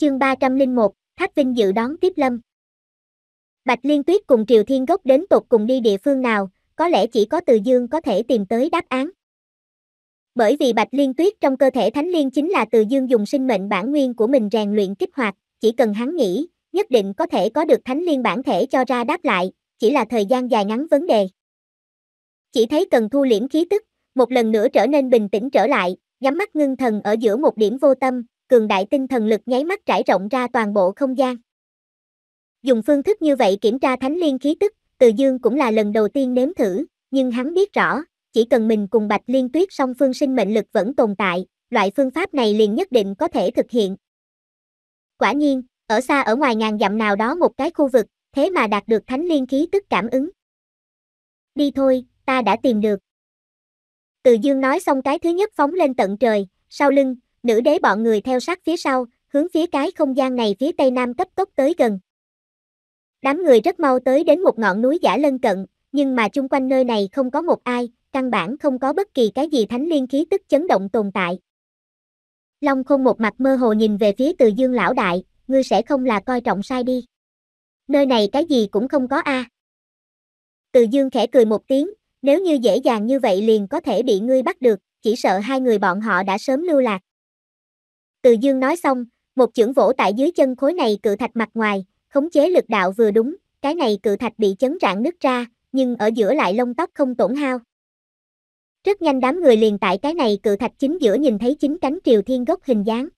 Chương 301, Thác Vinh dự đón tiếp Lâm. Bạch Liên Tuyết cùng Triều Thiên Gốc đến tột cùng đi địa phương nào, có lẽ chỉ có Từ Dương có thể tìm tới đáp án. Bởi vì Bạch Liên Tuyết trong cơ thể Thánh Liên chính là Từ Dương dùng sinh mệnh bản nguyên của mình rèn luyện kích hoạt, chỉ cần hắn nghĩ, nhất định có thể có được Thánh Liên bản thể cho ra đáp lại, chỉ là thời gian dài ngắn vấn đề. Chỉ thấy cần thu liễm khí tức, một lần nữa trở nên bình tĩnh trở lại, nhắm mắt ngưng thần ở giữa một điểm vô tâm, cường đại tinh thần lực nháy mắt trải rộng ra toàn bộ không gian. Dùng phương thức như vậy kiểm tra thánh liên khí tức, Từ Dương cũng là lần đầu tiên nếm thử, nhưng hắn biết rõ, chỉ cần mình cùng Bạch Liên Tuyết song phương sinh mệnh lực vẫn tồn tại, loại phương pháp này liền nhất định có thể thực hiện. Quả nhiên, ở xa ở ngoài ngàn dặm nào đó một cái khu vực, thế mà đạt được thánh liên khí tức cảm ứng. Đi thôi, ta đã tìm được. Từ Dương nói xong cái thứ nhất phóng lên tận trời, sau lưng, nữ đế bọn người theo sát phía sau, hướng phía cái không gian này phía tây nam cấp tốc tới gần. Đám người rất mau tới đến một ngọn núi giả lân cận, nhưng mà chung quanh nơi này không có một ai, căn bản không có bất kỳ cái gì thánh liên khí tức chấn động tồn tại. Long không một mặt mơ hồ nhìn về phía từ dương lão đại, ngươi sẽ không là coi trọng sai đi. Nơi này cái gì cũng không có a. Từ dương khẽ cười một tiếng, nếu như dễ dàng như vậy liền có thể bị ngươi bắt được, chỉ sợ hai người bọn họ đã sớm lưu lạc. Từ dương nói xong, một chưởng vỗ tại dưới chân khối này cự thạch mặt ngoài, khống chế lực đạo vừa đúng, cái này cự thạch bị chấn rạn nứt ra, nhưng ở giữa lại lông tóc không tổn hao. Rất nhanh đám người liền tại cái này cự thạch chính giữa nhìn thấy chính cánh triều thiên gốc hình dáng.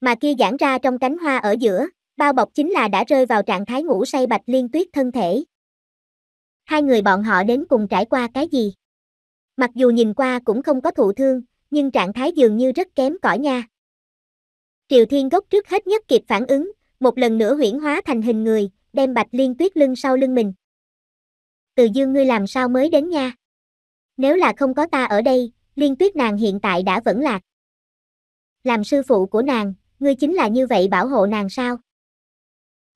Mà kia giãn ra trong cánh hoa ở giữa, bao bọc chính là đã rơi vào trạng thái ngủ say bạch liên tuyết thân thể. Hai người bọn họ đến cùng trải qua cái gì? Mặc dù nhìn qua cũng không có thụ thương, nhưng trạng thái dường như rất kém cỏi nha. Triều Thiên Gốc trước hết nhất kịp phản ứng, một lần nữa huyển hóa thành hình người, đem Bạch Liên Tuyết lưng sau lưng mình. Từ dương ngươi làm sao mới đến nha? Nếu là không có ta ở đây, Liên Tuyết nàng hiện tại đã vẫn lạc. Làm sư phụ của nàng, ngươi chính là như vậy bảo hộ nàng sao?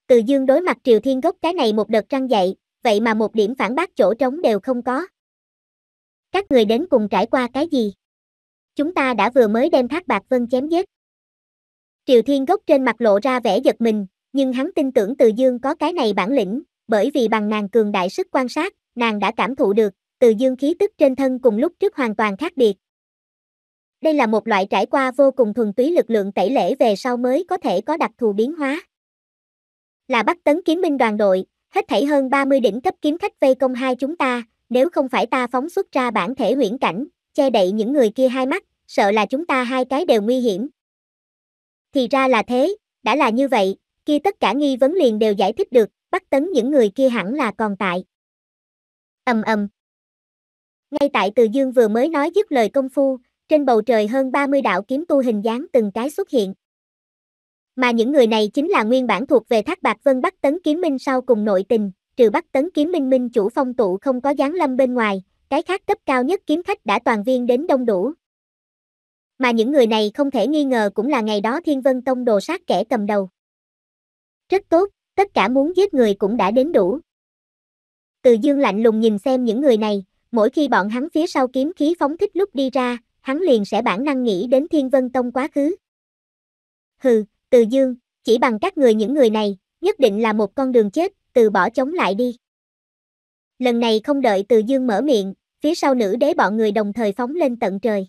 Từ dương đối mặt Triều Thiên Gốc cái này một đợt trăng dậy, vậy mà một điểm phản bác chỗ trống đều không có. Các người đến cùng trải qua cái gì? Chúng ta đã vừa mới đem Thác Bạc Vân chém giết. Triều Thiên Gốc trên mặt lộ ra vẻ giật mình, nhưng hắn tin tưởng Từ Dương có cái này bản lĩnh, bởi vì bằng nàng cường đại sức quan sát, nàng đã cảm thụ được, Từ Dương khí tức trên thân cùng lúc trước hoàn toàn khác biệt. Đây là một loại trải qua vô cùng thuần túy lực lượng tẩy lễ về sau mới có thể có đặc thù biến hóa. Là bắt tấn kiếm binh đoàn đội, hết thảy hơn 30 đỉnh cấp kiếm khách vây công hai chúng ta, nếu không phải ta phóng xuất ra bản thể huyễn cảnh, che đậy những người kia hai mắt, sợ là chúng ta hai cái đều nguy hiểm, thì ra là thế, đã là như vậy, kia tất cả nghi vấn liền đều giải thích được, bắt tấn những người kia hẳn là còn tại. Ầm ầm. Ngay tại Từ Dương vừa mới nói dứt lời công phu, trên bầu trời hơn 30 đạo kiếm tu hình dáng từng cái xuất hiện. Mà những người này chính là nguyên bản thuộc về Thác Bạc Vân Bắc Tấn Kiếm Minh sau cùng nội tình, trừ Bắc Tấn Kiếm Minh minh chủ phong tụ không có dáng lâm bên ngoài, cái khác cấp cao nhất kiếm khách đã toàn viên đến đông đủ, mà những người này không thể nghi ngờ cũng là ngày đó Thiên Vân Tông đồ sát kẻ cầm đầu. Rất tốt, tất cả muốn giết người cũng đã đến đủ. Từ dương lạnh lùng nhìn xem những người này, mỗi khi bọn hắn phía sau kiếm khí phóng thích lúc đi ra, hắn liền sẽ bản năng nghĩ đến Thiên Vân Tông quá khứ. Hừ, từ dương, chỉ bằng các người những người này, nhất định là một con đường chết, từ bỏ chống lại đi. Lần này không đợi từ dương mở miệng, phía sau nữ đế bọn người đồng thời phóng lên tận trời.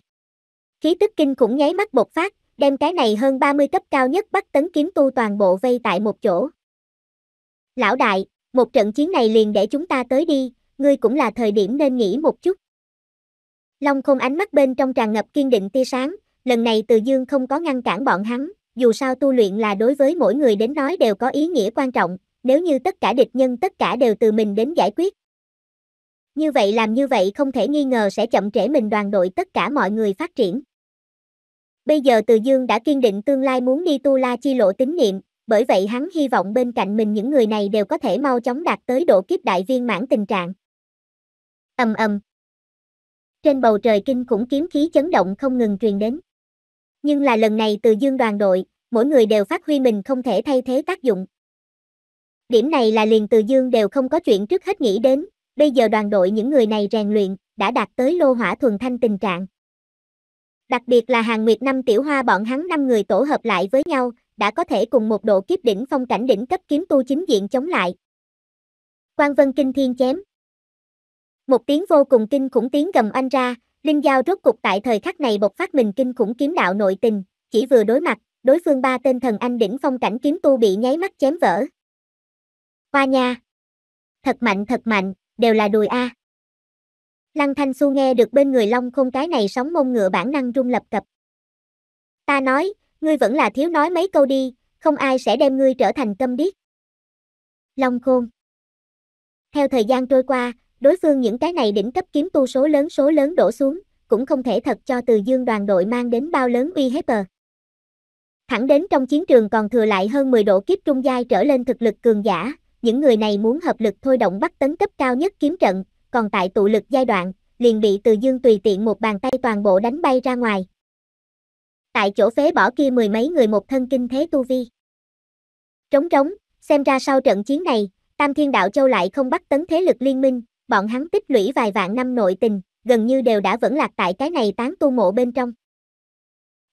Khí tức kinh cũng nháy mắt bộc phát, đem cái này hơn 30 cấp cao nhất bắt tấn kiếm tu toàn bộ vây tại một chỗ. Lão đại, một trận chiến này liền để chúng ta tới đi, ngươi cũng là thời điểm nên nghỉ một chút. Long không ánh mắt bên trong tràn ngập kiên định tia sáng, lần này từ dương không có ngăn cản bọn hắn, dù sao tu luyện là đối với mỗi người đến nói đều có ý nghĩa quan trọng, nếu như tất cả địch nhân tất cả đều từ mình đến giải quyết. Như vậy làm như vậy không thể nghi ngờ sẽ chậm trễ mình đoàn đội tất cả mọi người phát triển. Bây giờ Từ Dương đã kiên định tương lai muốn đi tu la chi lộ tín niệm, bởi vậy hắn hy vọng bên cạnh mình những người này đều có thể mau chóng đạt tới độ kiếp đại viên mãn tình trạng. Ầm ầm. Trên bầu trời kinh khủng kiếm khí chấn động không ngừng truyền đến. Nhưng là lần này Từ Dương đoàn đội, mỗi người đều phát huy mình không thể thay thế tác dụng. Điểm này là liền Từ Dương đều không có chuyện trước hết nghĩ đến, bây giờ đoàn đội những người này rèn luyện, đã đạt tới lô hỏa thuần thanh tình trạng đặc biệt là hàng nguyệt năm tiểu hoa bọn hắn năm người tổ hợp lại với nhau, đã có thể cùng một độ kiếp đỉnh phong cảnh đỉnh cấp kiếm tu chính diện chống lại. Quan Vân Kinh Thiên chém. Một tiếng vô cùng kinh khủng tiếng gầm anh ra, Linh Giao rốt cục tại thời khắc này bộc phát mình kinh khủng kiếm đạo nội tình, chỉ vừa đối mặt, đối phương ba tên thần anh đỉnh phong cảnh kiếm tu bị nháy mắt chém vỡ. Hoa nha! Thật mạnh thật mạnh, đều là đùi A. Lăng Thanh Xu nghe được bên người Long không cái này sóng mông ngựa bản năng rung lập cập. Ta nói, ngươi vẫn là thiếu nói mấy câu đi, không ai sẽ đem ngươi trở thành câm điếc. Long khôn. Theo thời gian trôi qua, đối phương những cái này đỉnh cấp kiếm tu số lớn số lớn đổ xuống, cũng không thể thật cho từ dương đoàn đội mang đến bao lớn uy hiếp bờ. Thẳng đến trong chiến trường còn thừa lại hơn 10 độ kiếp trung giai trở lên thực lực cường giả, những người này muốn hợp lực thôi động bắt tấn cấp cao nhất kiếm trận, còn tại tụ lực giai đoạn, liền bị từ dương tùy tiện một bàn tay toàn bộ đánh bay ra ngoài. Tại chỗ phế bỏ kia mười mấy người một thân kinh thế tu vi. Trống trống, xem ra sau trận chiến này, Tam Thiên Đạo Châu lại không bắt tấn thế lực liên minh, bọn hắn tích lũy vài vạn năm nội tình, gần như đều đã vẫn lạc tại cái này tán tu mộ bên trong.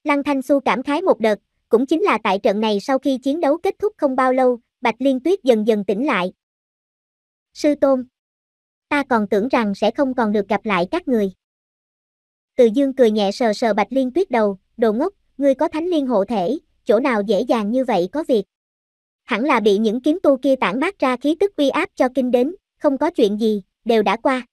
Lăng Thanh Xu cảm khái một đợt, cũng chính là tại trận này sau khi chiến đấu kết thúc không bao lâu, Bạch Liên Tuyết dần dần tỉnh lại. Sư Tôn ta còn tưởng rằng sẽ không còn được gặp lại các người. Từ dương cười nhẹ sờ sờ bạch liên tuyết đầu, đồ ngốc, ngươi có thánh liên hộ thể, chỗ nào dễ dàng như vậy có việc. Hẳn là bị những kiếm tu kia tản mát ra khí tức uy áp cho kinh đến, không có chuyện gì, đều đã qua.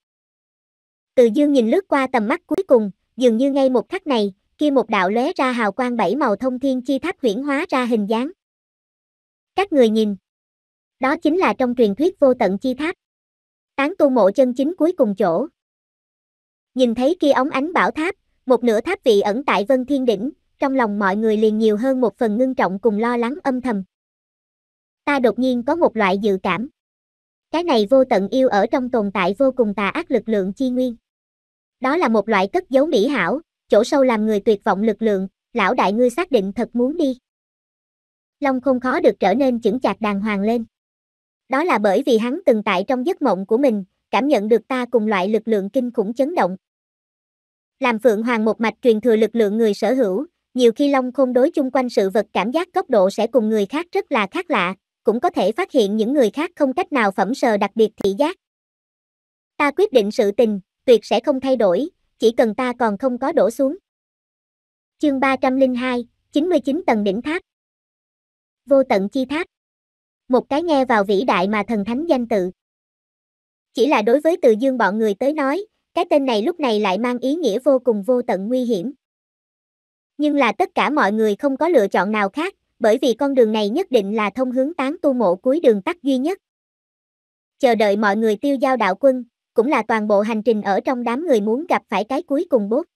Từ dương nhìn lướt qua tầm mắt cuối cùng, dường như ngay một khắc này, kia một đạo lóe ra hào quang bảy màu thông thiên chi tháp huyển hóa ra hình dáng. Các người nhìn. Đó chính là trong truyền thuyết vô tận chi tháp. Tán tu mộ chân chính cuối cùng chỗ. Nhìn thấy kia ống ánh bảo tháp, một nửa tháp vị ẩn tại Vân Thiên Đỉnh, trong lòng mọi người liền nhiều hơn một phần ngưng trọng cùng lo lắng âm thầm. Ta đột nhiên có một loại dự cảm. Cái này vô tận yêu ở trong tồn tại vô cùng tà ác lực lượng chi nguyên. Đó là một loại cất giấu mỹ hảo, chỗ sâu làm người tuyệt vọng lực lượng, lão đại ngươi xác định thật muốn đi. Long không khó được trở nên chững chạc đàng hoàng lên. Đó là bởi vì hắn từng tại trong giấc mộng của mình, cảm nhận được ta cùng loại lực lượng kinh khủng chấn động. Làm Phượng Hoàng một mạch truyền thừa lực lượng người sở hữu, nhiều khi Long Khôn đối chung quanh sự vật cảm giác cấp độ sẽ cùng người khác rất là khác lạ, cũng có thể phát hiện những người khác không cách nào phẩm sờ đặc biệt thị giác. Ta quyết định sự tình, tuyệt sẽ không thay đổi, chỉ cần ta còn không có đổ xuống. Chương 302, 99 tầng đỉnh tháp. Vô tận chi tháp một cái nghe vào vĩ đại mà thần thánh danh tự. Chỉ là đối với từ dương bọn người tới nói, cái tên này lúc này lại mang ý nghĩa vô cùng vô tận nguy hiểm. Nhưng là tất cả mọi người không có lựa chọn nào khác, bởi vì con đường này nhất định là thông hướng tán tu mộ cuối đường tắt duy nhất. Chờ đợi mọi người tiêu giao đạo quân, cũng là toàn bộ hành trình ở trong đám người muốn gặp phải cái cuối cùng bốt.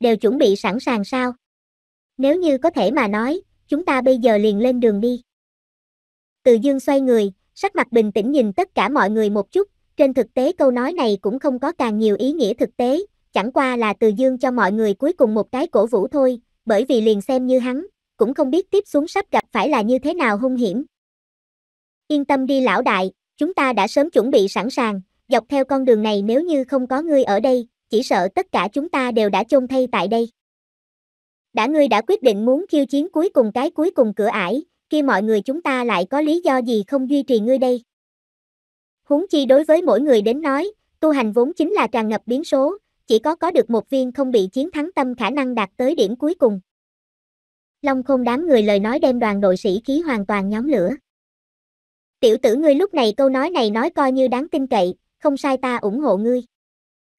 Đều chuẩn bị sẵn sàng sao? Nếu như có thể mà nói, chúng ta bây giờ liền lên đường đi. Từ dương xoay người, sắc mặt bình tĩnh nhìn tất cả mọi người một chút, trên thực tế câu nói này cũng không có càng nhiều ý nghĩa thực tế, chẳng qua là từ dương cho mọi người cuối cùng một cái cổ vũ thôi, bởi vì liền xem như hắn, cũng không biết tiếp xuống sắp gặp phải là như thế nào hung hiểm. Yên tâm đi lão đại, chúng ta đã sớm chuẩn bị sẵn sàng, dọc theo con đường này nếu như không có ngươi ở đây, chỉ sợ tất cả chúng ta đều đã chôn thay tại đây. Đã ngươi đã quyết định muốn khiêu chiến cuối cùng cái cuối cùng cửa ải, khi mọi người chúng ta lại có lý do gì không duy trì ngươi đây? Huống chi đối với mỗi người đến nói, tu hành vốn chính là tràn ngập biến số, chỉ có có được một viên không bị chiến thắng tâm khả năng đạt tới điểm cuối cùng. Long không đám người lời nói đem đoàn đội sĩ khí hoàn toàn nhóm lửa. Tiểu tử ngươi lúc này câu nói này nói coi như đáng tin cậy, không sai ta ủng hộ ngươi.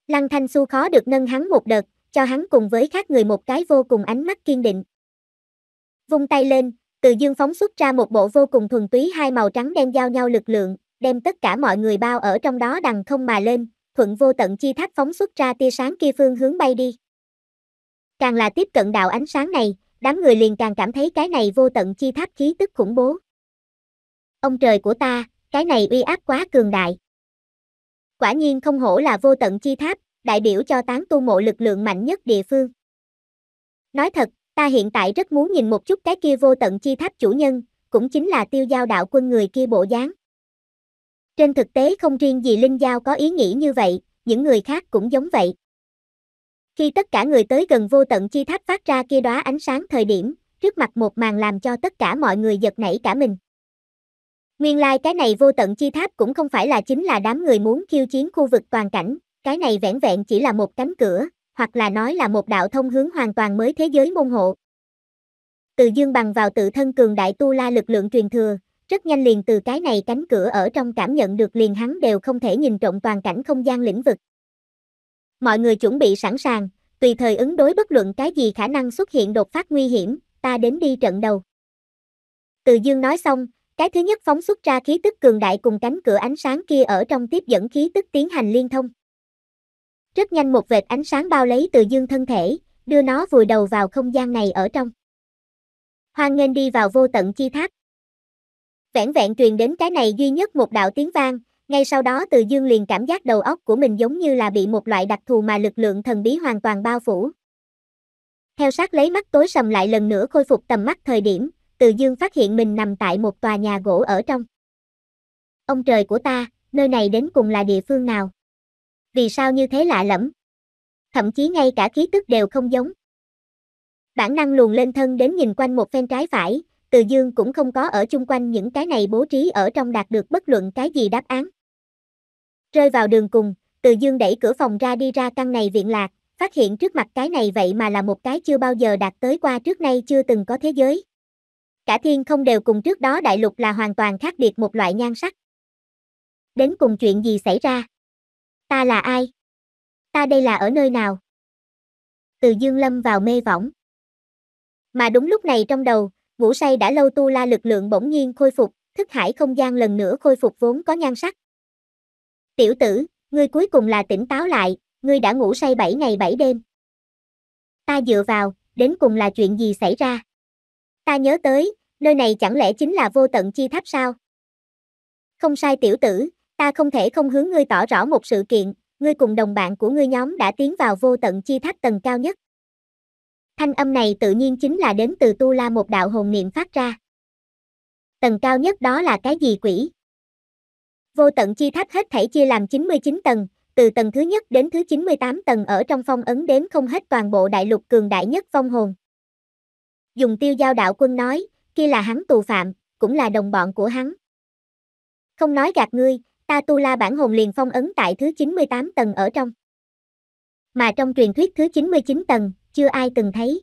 Lăng Thanh Su khó được nâng hắn một đợt, cho hắn cùng với khác người một cái vô cùng ánh mắt kiên định. Vung tay lên, từ dương phóng xuất ra một bộ vô cùng thuần túy hai màu trắng đen giao nhau lực lượng, đem tất cả mọi người bao ở trong đó đằng không mà lên, thuận vô tận chi thác phóng xuất ra tia sáng kia phương hướng bay đi. Càng là tiếp cận đạo ánh sáng này, đám người liền càng cảm thấy cái này vô tận chi tháp khí tức khủng bố. Ông trời của ta, cái này uy áp quá cường đại. Quả nhiên không hổ là vô tận chi tháp, đại biểu cho tán tu mộ lực lượng mạnh nhất địa phương. Nói thật, ta hiện tại rất muốn nhìn một chút cái kia vô tận chi tháp chủ nhân, cũng chính là tiêu giao đạo quân người kia bộ dáng. Trên thực tế không riêng gì Linh Giao có ý nghĩ như vậy, những người khác cũng giống vậy. Khi tất cả người tới gần vô tận chi tháp phát ra kia đóa ánh sáng thời điểm, trước mặt một màn làm cho tất cả mọi người giật nảy cả mình. Nguyên lai like cái này vô tận chi tháp cũng không phải là chính là đám người muốn khiêu chiến khu vực toàn cảnh, cái này vẻn vẹn chỉ là một cánh cửa, hoặc là nói là một đạo thông hướng hoàn toàn mới thế giới môn hộ. Từ dương bằng vào tự thân cường đại tu la lực lượng truyền thừa, rất nhanh liền từ cái này cánh cửa ở trong cảm nhận được liền hắn đều không thể nhìn trộm toàn cảnh không gian lĩnh vực. Mọi người chuẩn bị sẵn sàng, tùy thời ứng đối bất luận cái gì khả năng xuất hiện đột phát nguy hiểm, ta đến đi trận đầu. Từ dương nói xong, cái thứ nhất phóng xuất ra khí tức cường đại cùng cánh cửa ánh sáng kia ở trong tiếp dẫn khí tức tiến hành liên thông. Rất nhanh một vệt ánh sáng bao lấy từ dương thân thể, đưa nó vùi đầu vào không gian này ở trong. Hoan nghênh đi vào vô tận chi tháp. vẹn vẹn truyền đến cái này duy nhất một đạo tiếng vang, ngay sau đó từ dương liền cảm giác đầu óc của mình giống như là bị một loại đặc thù mà lực lượng thần bí hoàn toàn bao phủ. Theo sát lấy mắt tối sầm lại lần nữa khôi phục tầm mắt thời điểm, từ dương phát hiện mình nằm tại một tòa nhà gỗ ở trong. Ông trời của ta, nơi này đến cùng là địa phương nào? vì sao như thế lạ lẫm. Thậm chí ngay cả khí tức đều không giống. Bản năng luồn lên thân đến nhìn quanh một phen trái phải, từ dương cũng không có ở chung quanh những cái này bố trí ở trong đạt được bất luận cái gì đáp án. Rơi vào đường cùng, từ dương đẩy cửa phòng ra đi ra căn này viện lạc, phát hiện trước mặt cái này vậy mà là một cái chưa bao giờ đạt tới qua trước nay chưa từng có thế giới. Cả thiên không đều cùng trước đó đại lục là hoàn toàn khác biệt một loại nhan sắc. Đến cùng chuyện gì xảy ra? Ta là ai? Ta đây là ở nơi nào? Từ dương lâm vào mê võng. Mà đúng lúc này trong đầu, ngủ say đã lâu tu la lực lượng bỗng nhiên khôi phục, thức hải không gian lần nữa khôi phục vốn có nhan sắc. Tiểu tử, ngươi cuối cùng là tỉnh táo lại, ngươi đã ngủ say 7 ngày 7 đêm. Ta dựa vào, đến cùng là chuyện gì xảy ra? Ta nhớ tới, nơi này chẳng lẽ chính là vô tận chi tháp sao? Không sai tiểu tử, ta không thể không hướng ngươi tỏ rõ một sự kiện, ngươi cùng đồng bạn của ngươi nhóm đã tiến vào vô tận chi tháp tầng cao nhất. Thanh âm này tự nhiên chính là đến từ Tu La một đạo hồn niệm phát ra. Tầng cao nhất đó là cái gì quỷ? Vô tận chi tháp hết thảy chia làm 99 tầng, từ tầng thứ nhất đến thứ 98 tầng ở trong phong ấn đến không hết toàn bộ đại lục cường đại nhất phong hồn. Dùng tiêu giao đạo quân nói, kia là hắn tù phạm, cũng là đồng bọn của hắn. Không nói gạt ngươi, ta tu la bản hồn liền phong ấn tại thứ 98 tầng ở trong. Mà trong truyền thuyết thứ 99 tầng, chưa ai từng thấy.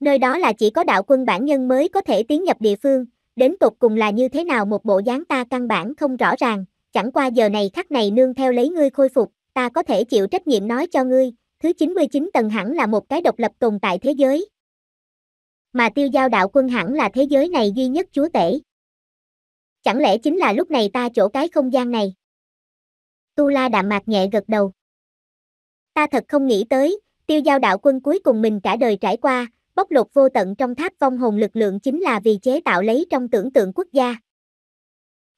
Nơi đó là chỉ có đạo quân bản nhân mới có thể tiến nhập địa phương, đến tột cùng là như thế nào một bộ dáng ta căn bản không rõ ràng, chẳng qua giờ này khắc này nương theo lấy ngươi khôi phục, ta có thể chịu trách nhiệm nói cho ngươi, thứ 99 tầng hẳn là một cái độc lập tồn tại thế giới. Mà tiêu giao đạo quân hẳn là thế giới này duy nhất chúa tể chẳng lẽ chính là lúc này ta chỗ cái không gian này? Tu La đạm mạc nhẹ gật đầu. Ta thật không nghĩ tới, tiêu giao đạo quân cuối cùng mình cả đời trải qua, bóc lột vô tận trong tháp vong hồn lực lượng chính là vì chế tạo lấy trong tưởng tượng quốc gia.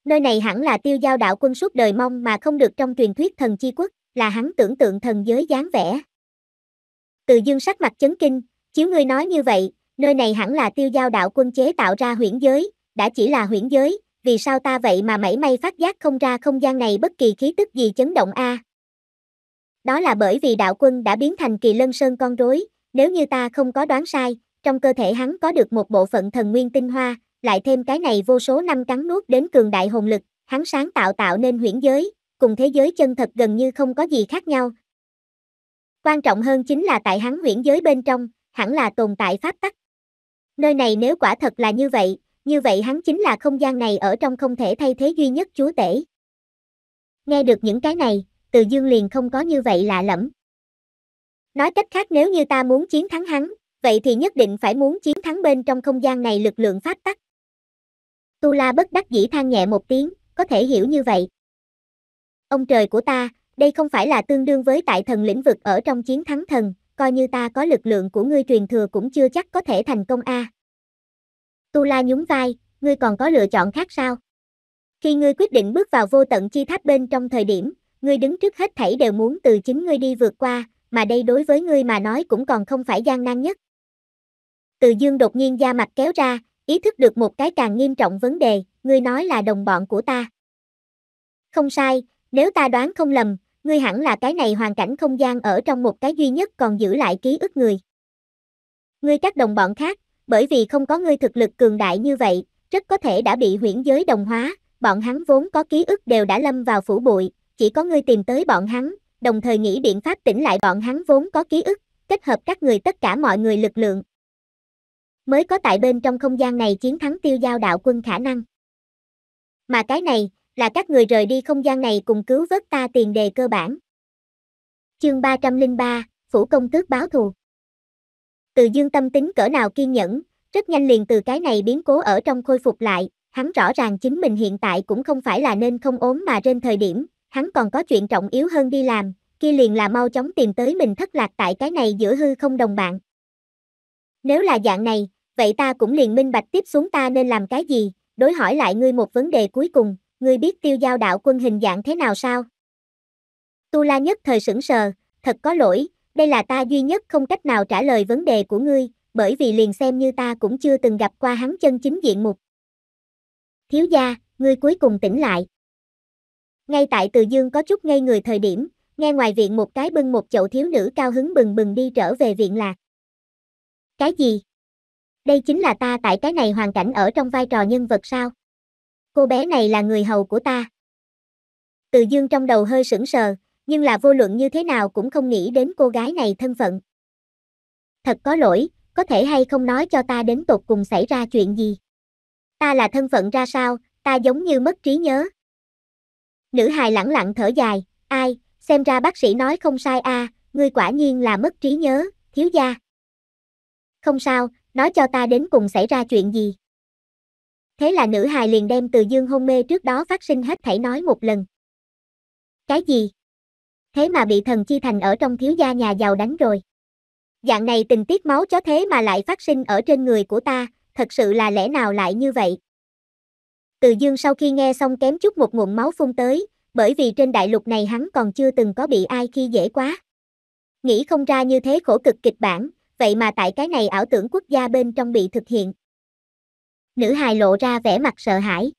Nơi này hẳn là tiêu giao đạo quân suốt đời mong mà không được trong truyền thuyết thần chi quốc, là hắn tưởng tượng thần giới dáng vẻ. Từ dương sắc mặt chấn kinh, chiếu ngươi nói như vậy, nơi này hẳn là tiêu giao đạo quân chế tạo ra huyễn giới, đã chỉ là huyễn giới, vì sao ta vậy mà mảy may phát giác không ra không gian này bất kỳ khí tức gì chấn động a? À? Đó là bởi vì đạo quân đã biến thành kỳ lân sơn con rối, nếu như ta không có đoán sai, trong cơ thể hắn có được một bộ phận thần nguyên tinh hoa, lại thêm cái này vô số năm cắn nuốt đến cường đại hồn lực, hắn sáng tạo tạo nên huyễn giới, cùng thế giới chân thật gần như không có gì khác nhau. Quan trọng hơn chính là tại hắn huyễn giới bên trong, hẳn là tồn tại pháp tắc. Nơi này nếu quả thật là như vậy, như vậy hắn chính là không gian này ở trong không thể thay thế duy nhất chúa tể. Nghe được những cái này, từ dương liền không có như vậy lạ lẫm. Nói cách khác nếu như ta muốn chiến thắng hắn, vậy thì nhất định phải muốn chiến thắng bên trong không gian này lực lượng pháp tắc. Tu La bất đắc dĩ than nhẹ một tiếng, có thể hiểu như vậy. Ông trời của ta, đây không phải là tương đương với tại thần lĩnh vực ở trong chiến thắng thần, coi như ta có lực lượng của ngươi truyền thừa cũng chưa chắc có thể thành công a. À. Tu La nhún vai, ngươi còn có lựa chọn khác sao? Khi ngươi quyết định bước vào vô tận chi tháp bên trong thời điểm, ngươi đứng trước hết thảy đều muốn từ chính ngươi đi vượt qua, mà đây đối với ngươi mà nói cũng còn không phải gian nan nhất. Từ dương đột nhiên da mặt kéo ra, ý thức được một cái càng nghiêm trọng vấn đề, ngươi nói là đồng bọn của ta. Không sai, nếu ta đoán không lầm, ngươi hẳn là cái này hoàn cảnh không gian ở trong một cái duy nhất còn giữ lại ký ức người. Ngươi các đồng bọn khác, bởi vì không có ngươi thực lực cường đại như vậy, rất có thể đã bị huyễn giới đồng hóa, bọn hắn vốn có ký ức đều đã lâm vào phủ bụi, chỉ có ngươi tìm tới bọn hắn, đồng thời nghĩ biện pháp tỉnh lại bọn hắn vốn có ký ức, kết hợp các người tất cả mọi người lực lượng. Mới có tại bên trong không gian này chiến thắng tiêu giao đạo quân khả năng. Mà cái này, là các người rời đi không gian này cùng cứu vớt ta tiền đề cơ bản. Chương 303, Phủ Công Tước báo thù từ dương tâm tính cỡ nào kiên nhẫn, rất nhanh liền từ cái này biến cố ở trong khôi phục lại, hắn rõ ràng chính mình hiện tại cũng không phải là nên không ốm mà trên thời điểm, hắn còn có chuyện trọng yếu hơn đi làm, kia liền là mau chóng tìm tới mình thất lạc tại cái này giữa hư không đồng bạn. Nếu là dạng này, vậy ta cũng liền minh bạch tiếp xuống ta nên làm cái gì, đối hỏi lại ngươi một vấn đề cuối cùng, ngươi biết tiêu giao đạo quân hình dạng thế nào sao? Tu la nhất thời sững sờ, thật có lỗi, đây là ta duy nhất không cách nào trả lời vấn đề của ngươi, bởi vì liền xem như ta cũng chưa từng gặp qua hắn chân chính diện mục. Thiếu gia, ngươi cuối cùng tỉnh lại. Ngay tại Từ Dương có chút ngây người thời điểm, nghe ngoài viện một cái bưng một chậu thiếu nữ cao hứng bừng bừng đi trở về viện lạc. Cái gì? Đây chính là ta tại cái này hoàn cảnh ở trong vai trò nhân vật sao? Cô bé này là người hầu của ta. Từ Dương trong đầu hơi sững sờ, nhưng là vô luận như thế nào cũng không nghĩ đến cô gái này thân phận. Thật có lỗi, có thể hay không nói cho ta đến tột cùng xảy ra chuyện gì? Ta là thân phận ra sao, ta giống như mất trí nhớ. Nữ hài lẳng lặng thở dài, ai, xem ra bác sĩ nói không sai a, à, ngươi quả nhiên là mất trí nhớ, thiếu gia. Không sao, nói cho ta đến cùng xảy ra chuyện gì. Thế là nữ hài liền đem từ dương hôn mê trước đó phát sinh hết thảy nói một lần. Cái gì? thế mà bị thần chi thành ở trong thiếu gia nhà giàu đánh rồi. Dạng này tình tiết máu chó thế mà lại phát sinh ở trên người của ta, thật sự là lẽ nào lại như vậy. Từ dương sau khi nghe xong kém chút một ngụm máu phun tới, bởi vì trên đại lục này hắn còn chưa từng có bị ai khi dễ quá. Nghĩ không ra như thế khổ cực kịch bản, vậy mà tại cái này ảo tưởng quốc gia bên trong bị thực hiện. Nữ hài lộ ra vẻ mặt sợ hãi.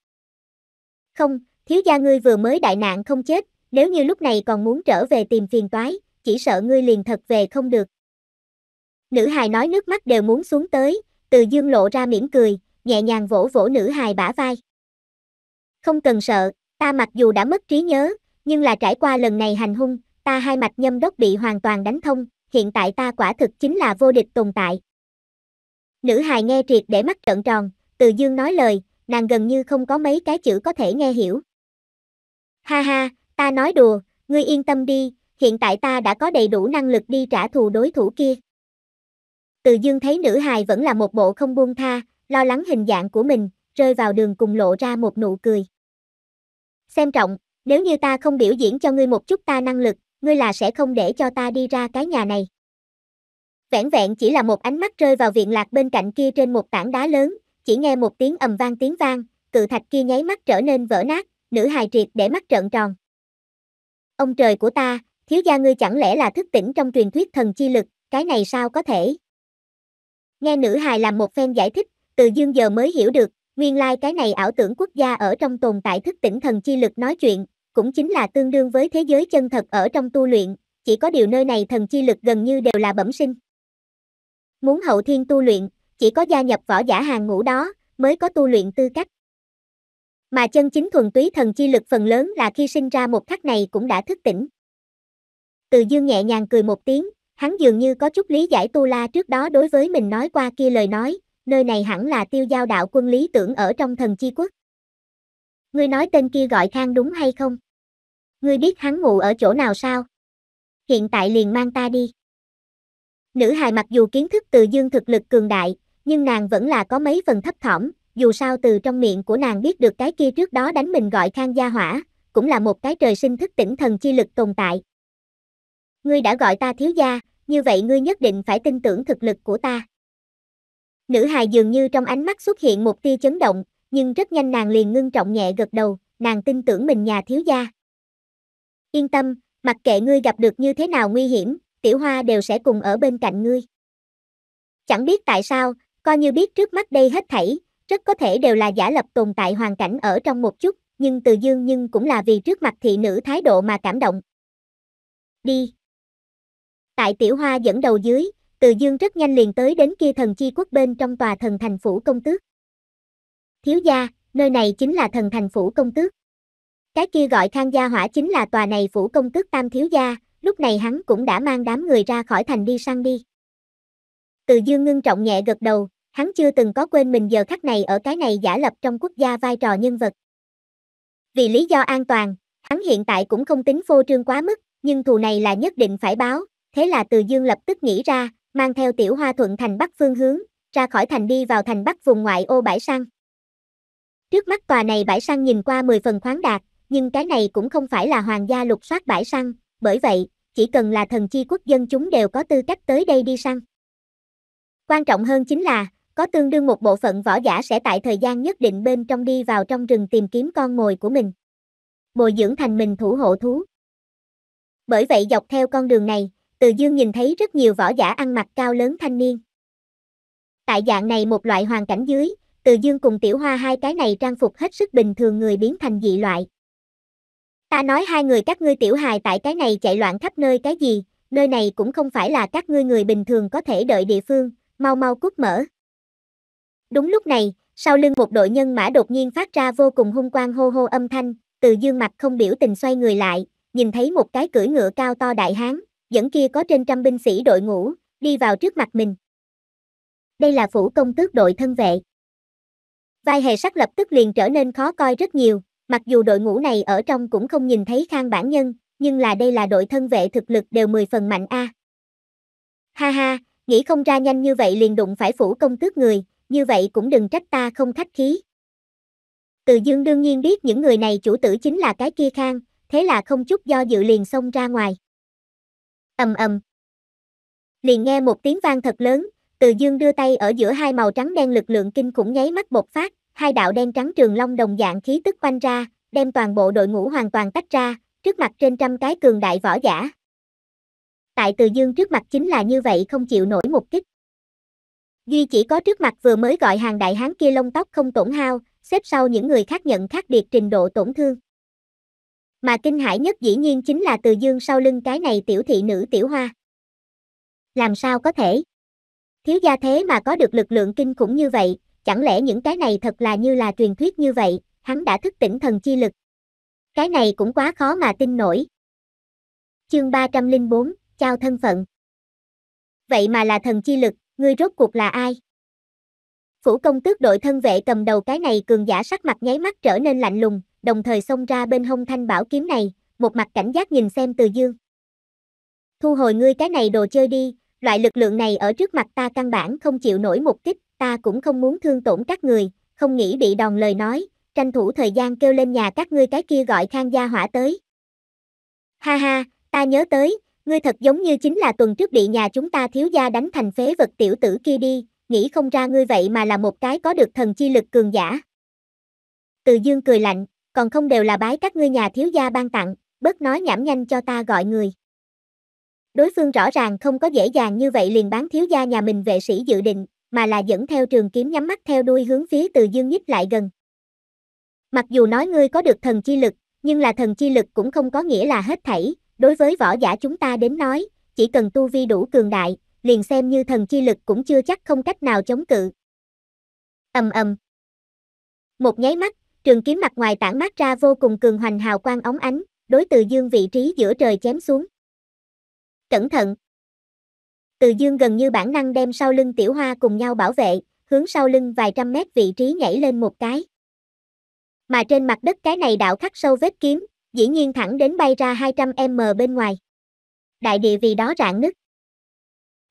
Không, thiếu gia ngươi vừa mới đại nạn không chết, nếu như lúc này còn muốn trở về tìm phiền toái, chỉ sợ ngươi liền thật về không được. Nữ hài nói nước mắt đều muốn xuống tới, từ dương lộ ra mỉm cười, nhẹ nhàng vỗ vỗ nữ hài bả vai. Không cần sợ, ta mặc dù đã mất trí nhớ, nhưng là trải qua lần này hành hung, ta hai mạch nhâm đốc bị hoàn toàn đánh thông, hiện tại ta quả thực chính là vô địch tồn tại. Nữ hài nghe triệt để mắt trợn tròn, từ dương nói lời, nàng gần như không có mấy cái chữ có thể nghe hiểu. Ha ha, Ta nói đùa, ngươi yên tâm đi, hiện tại ta đã có đầy đủ năng lực đi trả thù đối thủ kia. Từ dương thấy nữ hài vẫn là một bộ không buông tha, lo lắng hình dạng của mình, rơi vào đường cùng lộ ra một nụ cười. Xem trọng, nếu như ta không biểu diễn cho ngươi một chút ta năng lực, ngươi là sẽ không để cho ta đi ra cái nhà này. Vẹn vẹn chỉ là một ánh mắt rơi vào viện lạc bên cạnh kia trên một tảng đá lớn, chỉ nghe một tiếng ầm vang tiếng vang, cự thạch kia nháy mắt trở nên vỡ nát, nữ hài triệt để mắt trợn tròn. Ông trời của ta, thiếu gia ngươi chẳng lẽ là thức tỉnh trong truyền thuyết thần chi lực, cái này sao có thể? Nghe nữ hài làm một phen giải thích, từ dương giờ mới hiểu được, nguyên lai like cái này ảo tưởng quốc gia ở trong tồn tại thức tỉnh thần chi lực nói chuyện, cũng chính là tương đương với thế giới chân thật ở trong tu luyện, chỉ có điều nơi này thần chi lực gần như đều là bẩm sinh. Muốn hậu thiên tu luyện, chỉ có gia nhập võ giả hàng ngũ đó, mới có tu luyện tư cách mà chân chính thuần túy thần chi lực phần lớn là khi sinh ra một khắc này cũng đã thức tỉnh. Từ dương nhẹ nhàng cười một tiếng, hắn dường như có chút lý giải Tu La trước đó đối với mình nói qua kia lời nói, nơi này hẳn là tiêu giao đạo quân lý tưởng ở trong thần chi quốc. Ngươi nói tên kia gọi Khang đúng hay không? Ngươi biết hắn ngủ ở chỗ nào sao? Hiện tại liền mang ta đi. Nữ hài mặc dù kiến thức từ dương thực lực cường đại, nhưng nàng vẫn là có mấy phần thấp thỏm, dù sao từ trong miệng của nàng biết được cái kia trước đó đánh mình gọi khang gia hỏa, cũng là một cái trời sinh thức tỉnh thần chi lực tồn tại. Ngươi đã gọi ta thiếu gia, như vậy ngươi nhất định phải tin tưởng thực lực của ta. Nữ hài dường như trong ánh mắt xuất hiện một tia chấn động, nhưng rất nhanh nàng liền ngưng trọng nhẹ gật đầu, nàng tin tưởng mình nhà thiếu gia. Yên tâm, mặc kệ ngươi gặp được như thế nào nguy hiểm, tiểu hoa đều sẽ cùng ở bên cạnh ngươi. Chẳng biết tại sao, coi như biết trước mắt đây hết thảy, rất có thể đều là giả lập tồn tại hoàn cảnh ở trong một chút, nhưng từ dương nhưng cũng là vì trước mặt thị nữ thái độ mà cảm động. Đi. Tại tiểu hoa dẫn đầu dưới, từ dương rất nhanh liền tới đến kia thần chi quốc bên trong tòa thần thành phủ công tước. Thiếu gia, nơi này chính là thần thành phủ công tước. Cái kia gọi khang gia hỏa chính là tòa này phủ công tước tam thiếu gia, lúc này hắn cũng đã mang đám người ra khỏi thành đi sang đi. Từ dương ngưng trọng nhẹ gật đầu, hắn chưa từng có quên mình giờ khắc này ở cái này giả lập trong quốc gia vai trò nhân vật. Vì lý do an toàn, hắn hiện tại cũng không tính phô trương quá mức, nhưng thù này là nhất định phải báo, thế là Từ Dương lập tức nghĩ ra, mang theo tiểu hoa thuận thành bắc phương hướng, ra khỏi thành đi vào thành bắc vùng ngoại ô bãi săn. Trước mắt tòa này bãi săn nhìn qua 10 phần khoáng đạt, nhưng cái này cũng không phải là hoàng gia lục soát bãi săn, bởi vậy, chỉ cần là thần chi quốc dân chúng đều có tư cách tới đây đi săn. Quan trọng hơn chính là, có tương đương một bộ phận võ giả sẽ tại thời gian nhất định bên trong đi vào trong rừng tìm kiếm con mồi của mình. Bồi dưỡng thành mình thủ hộ thú. Bởi vậy dọc theo con đường này, Từ Dương nhìn thấy rất nhiều võ giả ăn mặc cao lớn thanh niên. Tại dạng này một loại hoàn cảnh dưới, Từ Dương cùng Tiểu Hoa hai cái này trang phục hết sức bình thường người biến thành dị loại. Ta nói hai người các ngươi tiểu hài tại cái này chạy loạn khắp nơi cái gì, nơi này cũng không phải là các ngươi người bình thường có thể đợi địa phương, mau mau cút mở. Đúng lúc này, sau lưng một đội nhân mã đột nhiên phát ra vô cùng hung quang hô hô âm thanh, từ dương mặt không biểu tình xoay người lại, nhìn thấy một cái cưỡi ngựa cao to đại hán, dẫn kia có trên trăm binh sĩ đội ngũ, đi vào trước mặt mình. Đây là phủ công tước đội thân vệ. Vai hề sắc lập tức liền trở nên khó coi rất nhiều, mặc dù đội ngũ này ở trong cũng không nhìn thấy khang bản nhân, nhưng là đây là đội thân vệ thực lực đều 10 phần mạnh a. Ha ha, nghĩ không ra nhanh như vậy liền đụng phải phủ công tước người, như vậy cũng đừng trách ta không khách khí. Từ dương đương nhiên biết những người này chủ tử chính là cái kia khang, thế là không chút do dự liền xông ra ngoài. ầm ầm. Liền nghe một tiếng vang thật lớn, từ dương đưa tay ở giữa hai màu trắng đen lực lượng kinh khủng nháy mắt bộc phát, hai đạo đen trắng trường long đồng dạng khí tức quanh ra, đem toàn bộ đội ngũ hoàn toàn tách ra, trước mặt trên trăm cái cường đại võ giả. Tại từ dương trước mặt chính là như vậy không chịu nổi một kích. Duy chỉ có trước mặt vừa mới gọi hàng đại hán kia lông tóc không tổn hao, xếp sau những người khác nhận khác biệt trình độ tổn thương. Mà kinh hãi nhất dĩ nhiên chính là từ dương sau lưng cái này tiểu thị nữ tiểu hoa. Làm sao có thể? Thiếu gia thế mà có được lực lượng kinh khủng như vậy, chẳng lẽ những cái này thật là như là truyền thuyết như vậy, hắn đã thức tỉnh thần chi lực. Cái này cũng quá khó mà tin nổi. Chương 304, trao thân phận. Vậy mà là thần chi lực, ngươi rốt cuộc là ai? Phủ công tước đội thân vệ cầm đầu cái này cường giả sắc mặt nháy mắt trở nên lạnh lùng, đồng thời xông ra bên hông thanh bảo kiếm này, một mặt cảnh giác nhìn xem từ dương. Thu hồi ngươi cái này đồ chơi đi, loại lực lượng này ở trước mặt ta căn bản không chịu nổi một kích, ta cũng không muốn thương tổn các người, không nghĩ bị đòn lời nói, tranh thủ thời gian kêu lên nhà các ngươi cái kia gọi khang gia hỏa tới. Ha ha, ta nhớ tới, ngươi thật giống như chính là tuần trước bị nhà chúng ta thiếu gia đánh thành phế vật tiểu tử kia đi, nghĩ không ra ngươi vậy mà là một cái có được thần chi lực cường giả. Từ dương cười lạnh, còn không đều là bái các ngươi nhà thiếu gia ban tặng, bớt nói nhảm nhanh cho ta gọi người. Đối phương rõ ràng không có dễ dàng như vậy liền bán thiếu gia nhà mình vệ sĩ dự định, mà là dẫn theo trường kiếm nhắm mắt theo đuôi hướng phía từ dương nhích lại gần. Mặc dù nói ngươi có được thần chi lực, nhưng là thần chi lực cũng không có nghĩa là hết thảy, đối với võ giả chúng ta đến nói, chỉ cần tu vi đủ cường đại, liền xem như thần chi lực cũng chưa chắc không cách nào chống cự. Ầm ầm. Một nháy mắt, trường kiếm mặt ngoài tản mát ra vô cùng cường hoành hào quang ống ánh, đối từ dương vị trí giữa trời chém xuống. Cẩn thận. Từ dương gần như bản năng đem sau lưng tiểu hoa cùng nhau bảo vệ, hướng sau lưng vài trăm mét vị trí nhảy lên một cái. Mà trên mặt đất cái này đạo khắc sâu vết kiếm, dĩ nhiên thẳng đến bay ra 200m bên ngoài. Đại địa vì đó rạn nứt.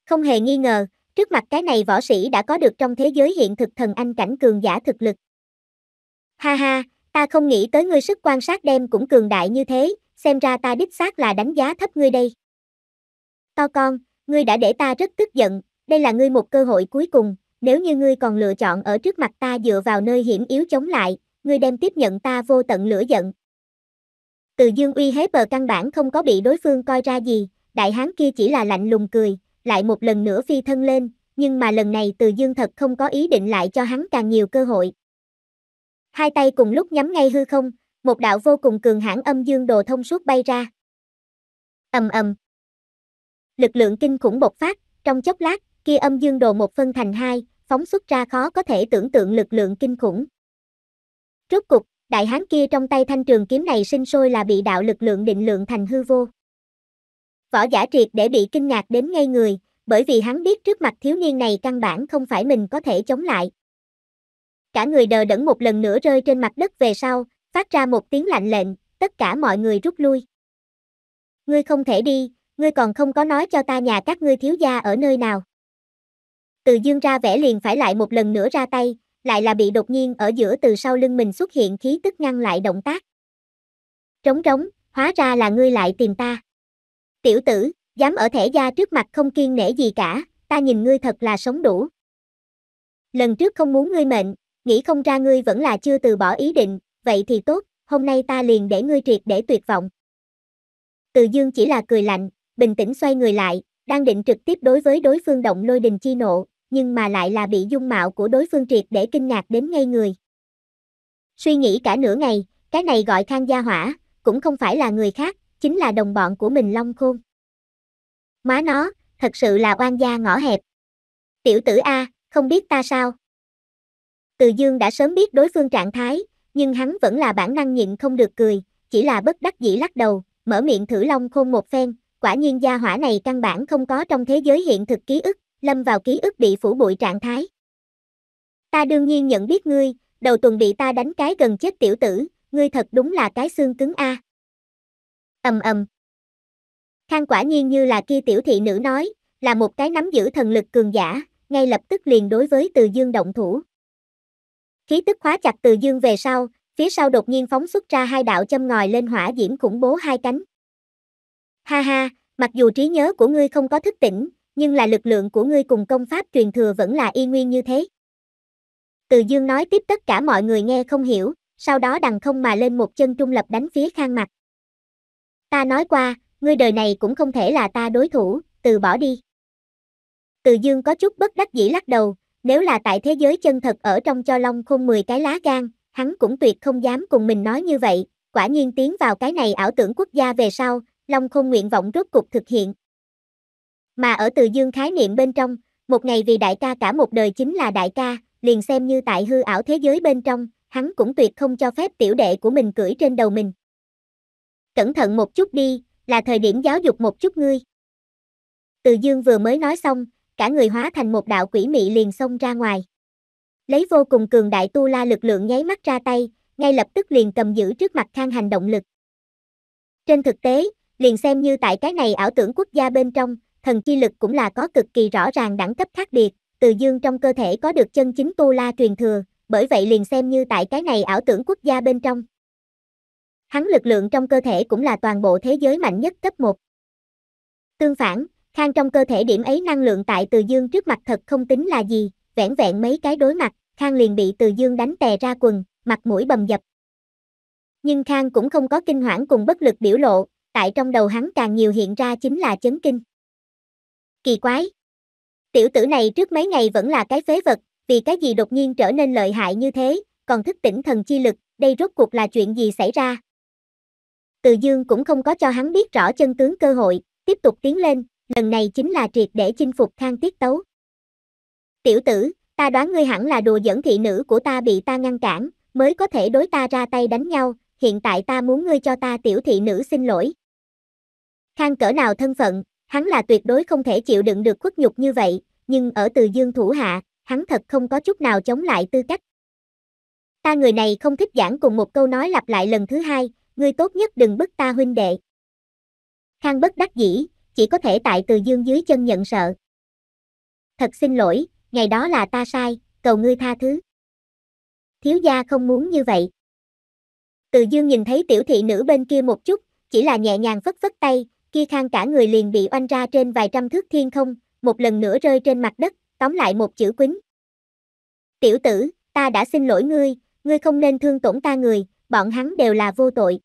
Không hề nghi ngờ, trước mặt cái này võ sĩ đã có được trong thế giới hiện thực thần anh cảnh cường giả thực lực. Ha ha, ta không nghĩ tới ngươi sức quan sát đem cũng cường đại như thế, xem ra ta đích xác là đánh giá thấp ngươi đây. To con, ngươi đã để ta rất tức giận, đây là ngươi một cơ hội cuối cùng, nếu như ngươi còn lựa chọn ở trước mặt ta dựa vào nơi hiểm yếu chống lại, ngươi đem tiếp nhận ta vô tận lửa giận, từ dương uy hế bờ căn bản không có bị đối phương coi ra gì, đại hán kia chỉ là lạnh lùng cười, lại một lần nữa phi thân lên, nhưng mà lần này từ dương thật không có ý định lại cho hắn càng nhiều cơ hội. Hai tay cùng lúc nhắm ngay hư không, một đạo vô cùng cường hãn âm dương đồ thông suốt bay ra. ầm ầm Lực lượng kinh khủng bộc phát, trong chốc lát, kia âm dương đồ một phân thành hai, phóng xuất ra khó có thể tưởng tượng lực lượng kinh khủng. Rốt cục, đại hán kia trong tay thanh trường kiếm này sinh sôi là bị đạo lực lượng định lượng thành hư vô. Võ giả triệt để bị kinh ngạc đến ngay người, bởi vì hắn biết trước mặt thiếu niên này căn bản không phải mình có thể chống lại. Cả người đờ đẫn một lần nữa rơi trên mặt đất về sau, phát ra một tiếng lạnh lệnh, tất cả mọi người rút lui. Ngươi không thể đi, ngươi còn không có nói cho ta nhà các ngươi thiếu gia ở nơi nào. Từ dương ra vẻ liền phải lại một lần nữa ra tay, lại là bị đột nhiên ở giữa từ sau lưng mình xuất hiện khí tức ngăn lại động tác. Trống trống, hóa ra là ngươi lại tìm ta. Tiểu tử, dám ở thẻ gia trước mặt không kiên nể gì cả, ta nhìn ngươi thật là sống đủ. Lần trước không muốn ngươi mệnh, nghĩ không ra ngươi vẫn là chưa từ bỏ ý định, vậy thì tốt, hôm nay ta liền để ngươi triệt để tuyệt vọng. Từ dương chỉ là cười lạnh, bình tĩnh xoay người lại, đang định trực tiếp đối với đối phương động lôi đình chi nộ, nhưng mà lại là bị dung mạo của đối phương triệt để kinh ngạc đến ngây người. Suy nghĩ cả nửa ngày, cái này gọi Khang Gia Hỏa, cũng không phải là người khác, chính là đồng bọn của mình Long Khôn. Má nó, thật sự là oan gia ngõ hẹp. Tiểu tử A, không biết ta sao. Từ dương đã sớm biết đối phương trạng thái, nhưng hắn vẫn là bản năng nhịn không được cười, chỉ là bất đắc dĩ lắc đầu, mở miệng thử Long Khôn một phen, quả nhiên gia hỏa này căn bản không có trong thế giới hiện thực ký ức, lâm vào ký ức bị phủ bụi trạng thái. Ta đương nhiên nhận biết ngươi, đầu tuần bị ta đánh cái gần chết tiểu tử, ngươi thật đúng là cái xương cứng a. Ầm ầm. Khang quả nhiên như là kia tiểu thị nữ nói, là một cái nắm giữ thần lực cường giả, ngay lập tức liền đối với Từ Dương động thủ. Khí tức khóa chặt Từ Dương về sau, phía sau đột nhiên phóng xuất ra hai đạo châm ngòi lên hỏa diễm khủng bố hai cánh. Ha ha, mặc dù trí nhớ của ngươi không có thức tỉnh, nhưng là lực lượng của ngươi cùng công pháp truyền thừa vẫn là y nguyên như thế. Từ dương nói tiếp tất cả mọi người nghe không hiểu, sau đó đằng không mà lên một chân trung lập đánh phía khang mặt. Ta nói qua, ngươi đời này cũng không thể là ta đối thủ, từ bỏ đi. Từ dương có chút bất đắc dĩ lắc đầu, nếu là tại thế giới chân thật ở trong cho long khôn 10 cái lá gan, hắn cũng tuyệt không dám cùng mình nói như vậy, quả nhiên tiến vào cái này ảo tưởng quốc gia về sau, long khôn nguyện vọng rốt cục thực hiện. Mà ở từ dương khái niệm bên trong, một ngày vì đại ca cả một đời chính là đại ca, liền xem như tại hư ảo thế giới bên trong, hắn cũng tuyệt không cho phép tiểu đệ của mình cưỡi trên đầu mình. Cẩn thận một chút đi, là thời điểm giáo dục một chút ngươi. Từ dương vừa mới nói xong, cả người hóa thành một đạo quỷ mị liền xông ra ngoài. Lấy vô cùng cường đại tu la lực lượng nháy mắt ra tay, ngay lập tức liền cầm giữ trước mặt khang hành động lực. Trên thực tế, liền xem như tại cái này ảo tưởng quốc gia bên trong, thần chi lực cũng là có cực kỳ rõ ràng đẳng cấp khác biệt, từ dương trong cơ thể có được chân chính tu la truyền thừa, bởi vậy liền xem như tại cái này ảo tưởng quốc gia bên trong. Hắn lực lượng trong cơ thể cũng là toàn bộ thế giới mạnh nhất cấp 1. Tương phản, khang trong cơ thể điểm ấy năng lượng tại từ dương trước mặt thật không tính là gì, vẻn vẹn mấy cái đối mặt, khang liền bị từ dương đánh tè ra quần, mặt mũi bầm dập. Nhưng khang cũng không có kinh hoảng cùng bất lực biểu lộ, tại trong đầu hắn càng nhiều hiện ra chính là chấn kinh. Kỳ quái. Tiểu tử này trước mấy ngày vẫn là cái phế vật, vì cái gì đột nhiên trở nên lợi hại như thế, còn thức tỉnh thần chi lực, đây rốt cuộc là chuyện gì xảy ra? Từ dương cũng không có cho hắn biết rõ chân tướng cơ hội, tiếp tục tiến lên, lần này chính là triệt để chinh phục khang tiết tấu. Tiểu tử, ta đoán ngươi hẳn là đùa dẫn thị nữ của ta bị ta ngăn cản, mới có thể đối ta ra tay đánh nhau, hiện tại ta muốn ngươi cho ta tiểu thị nữ xin lỗi. Khang cỡ nào thân phận, Hắn là tuyệt đối không thể chịu đựng được khuất nhục như vậy, nhưng ở từ dương thủ hạ, hắn thật không có chút nào chống lại tư cách. Ta người này không thích giảng cùng một câu nói lặp lại lần thứ hai, ngươi tốt nhất đừng bức ta huynh đệ. Khang bất đắc dĩ, chỉ có thể tại từ dương dưới chân nhận sợ. Thật xin lỗi, ngày đó là ta sai, cầu ngươi tha thứ. Thiếu gia không muốn như vậy. Từ dương nhìn thấy tiểu thị nữ bên kia một chút, chỉ là nhẹ nhàng phất phất tay, kia khang cả người liền bị oanh ra trên vài trăm thước thiên không, một lần nữa rơi trên mặt đất, tóm lại một chữ quýnh. Tiểu tử, ta đã xin lỗi ngươi, ngươi không nên thương tổn ta người, bọn hắn đều là vô tội.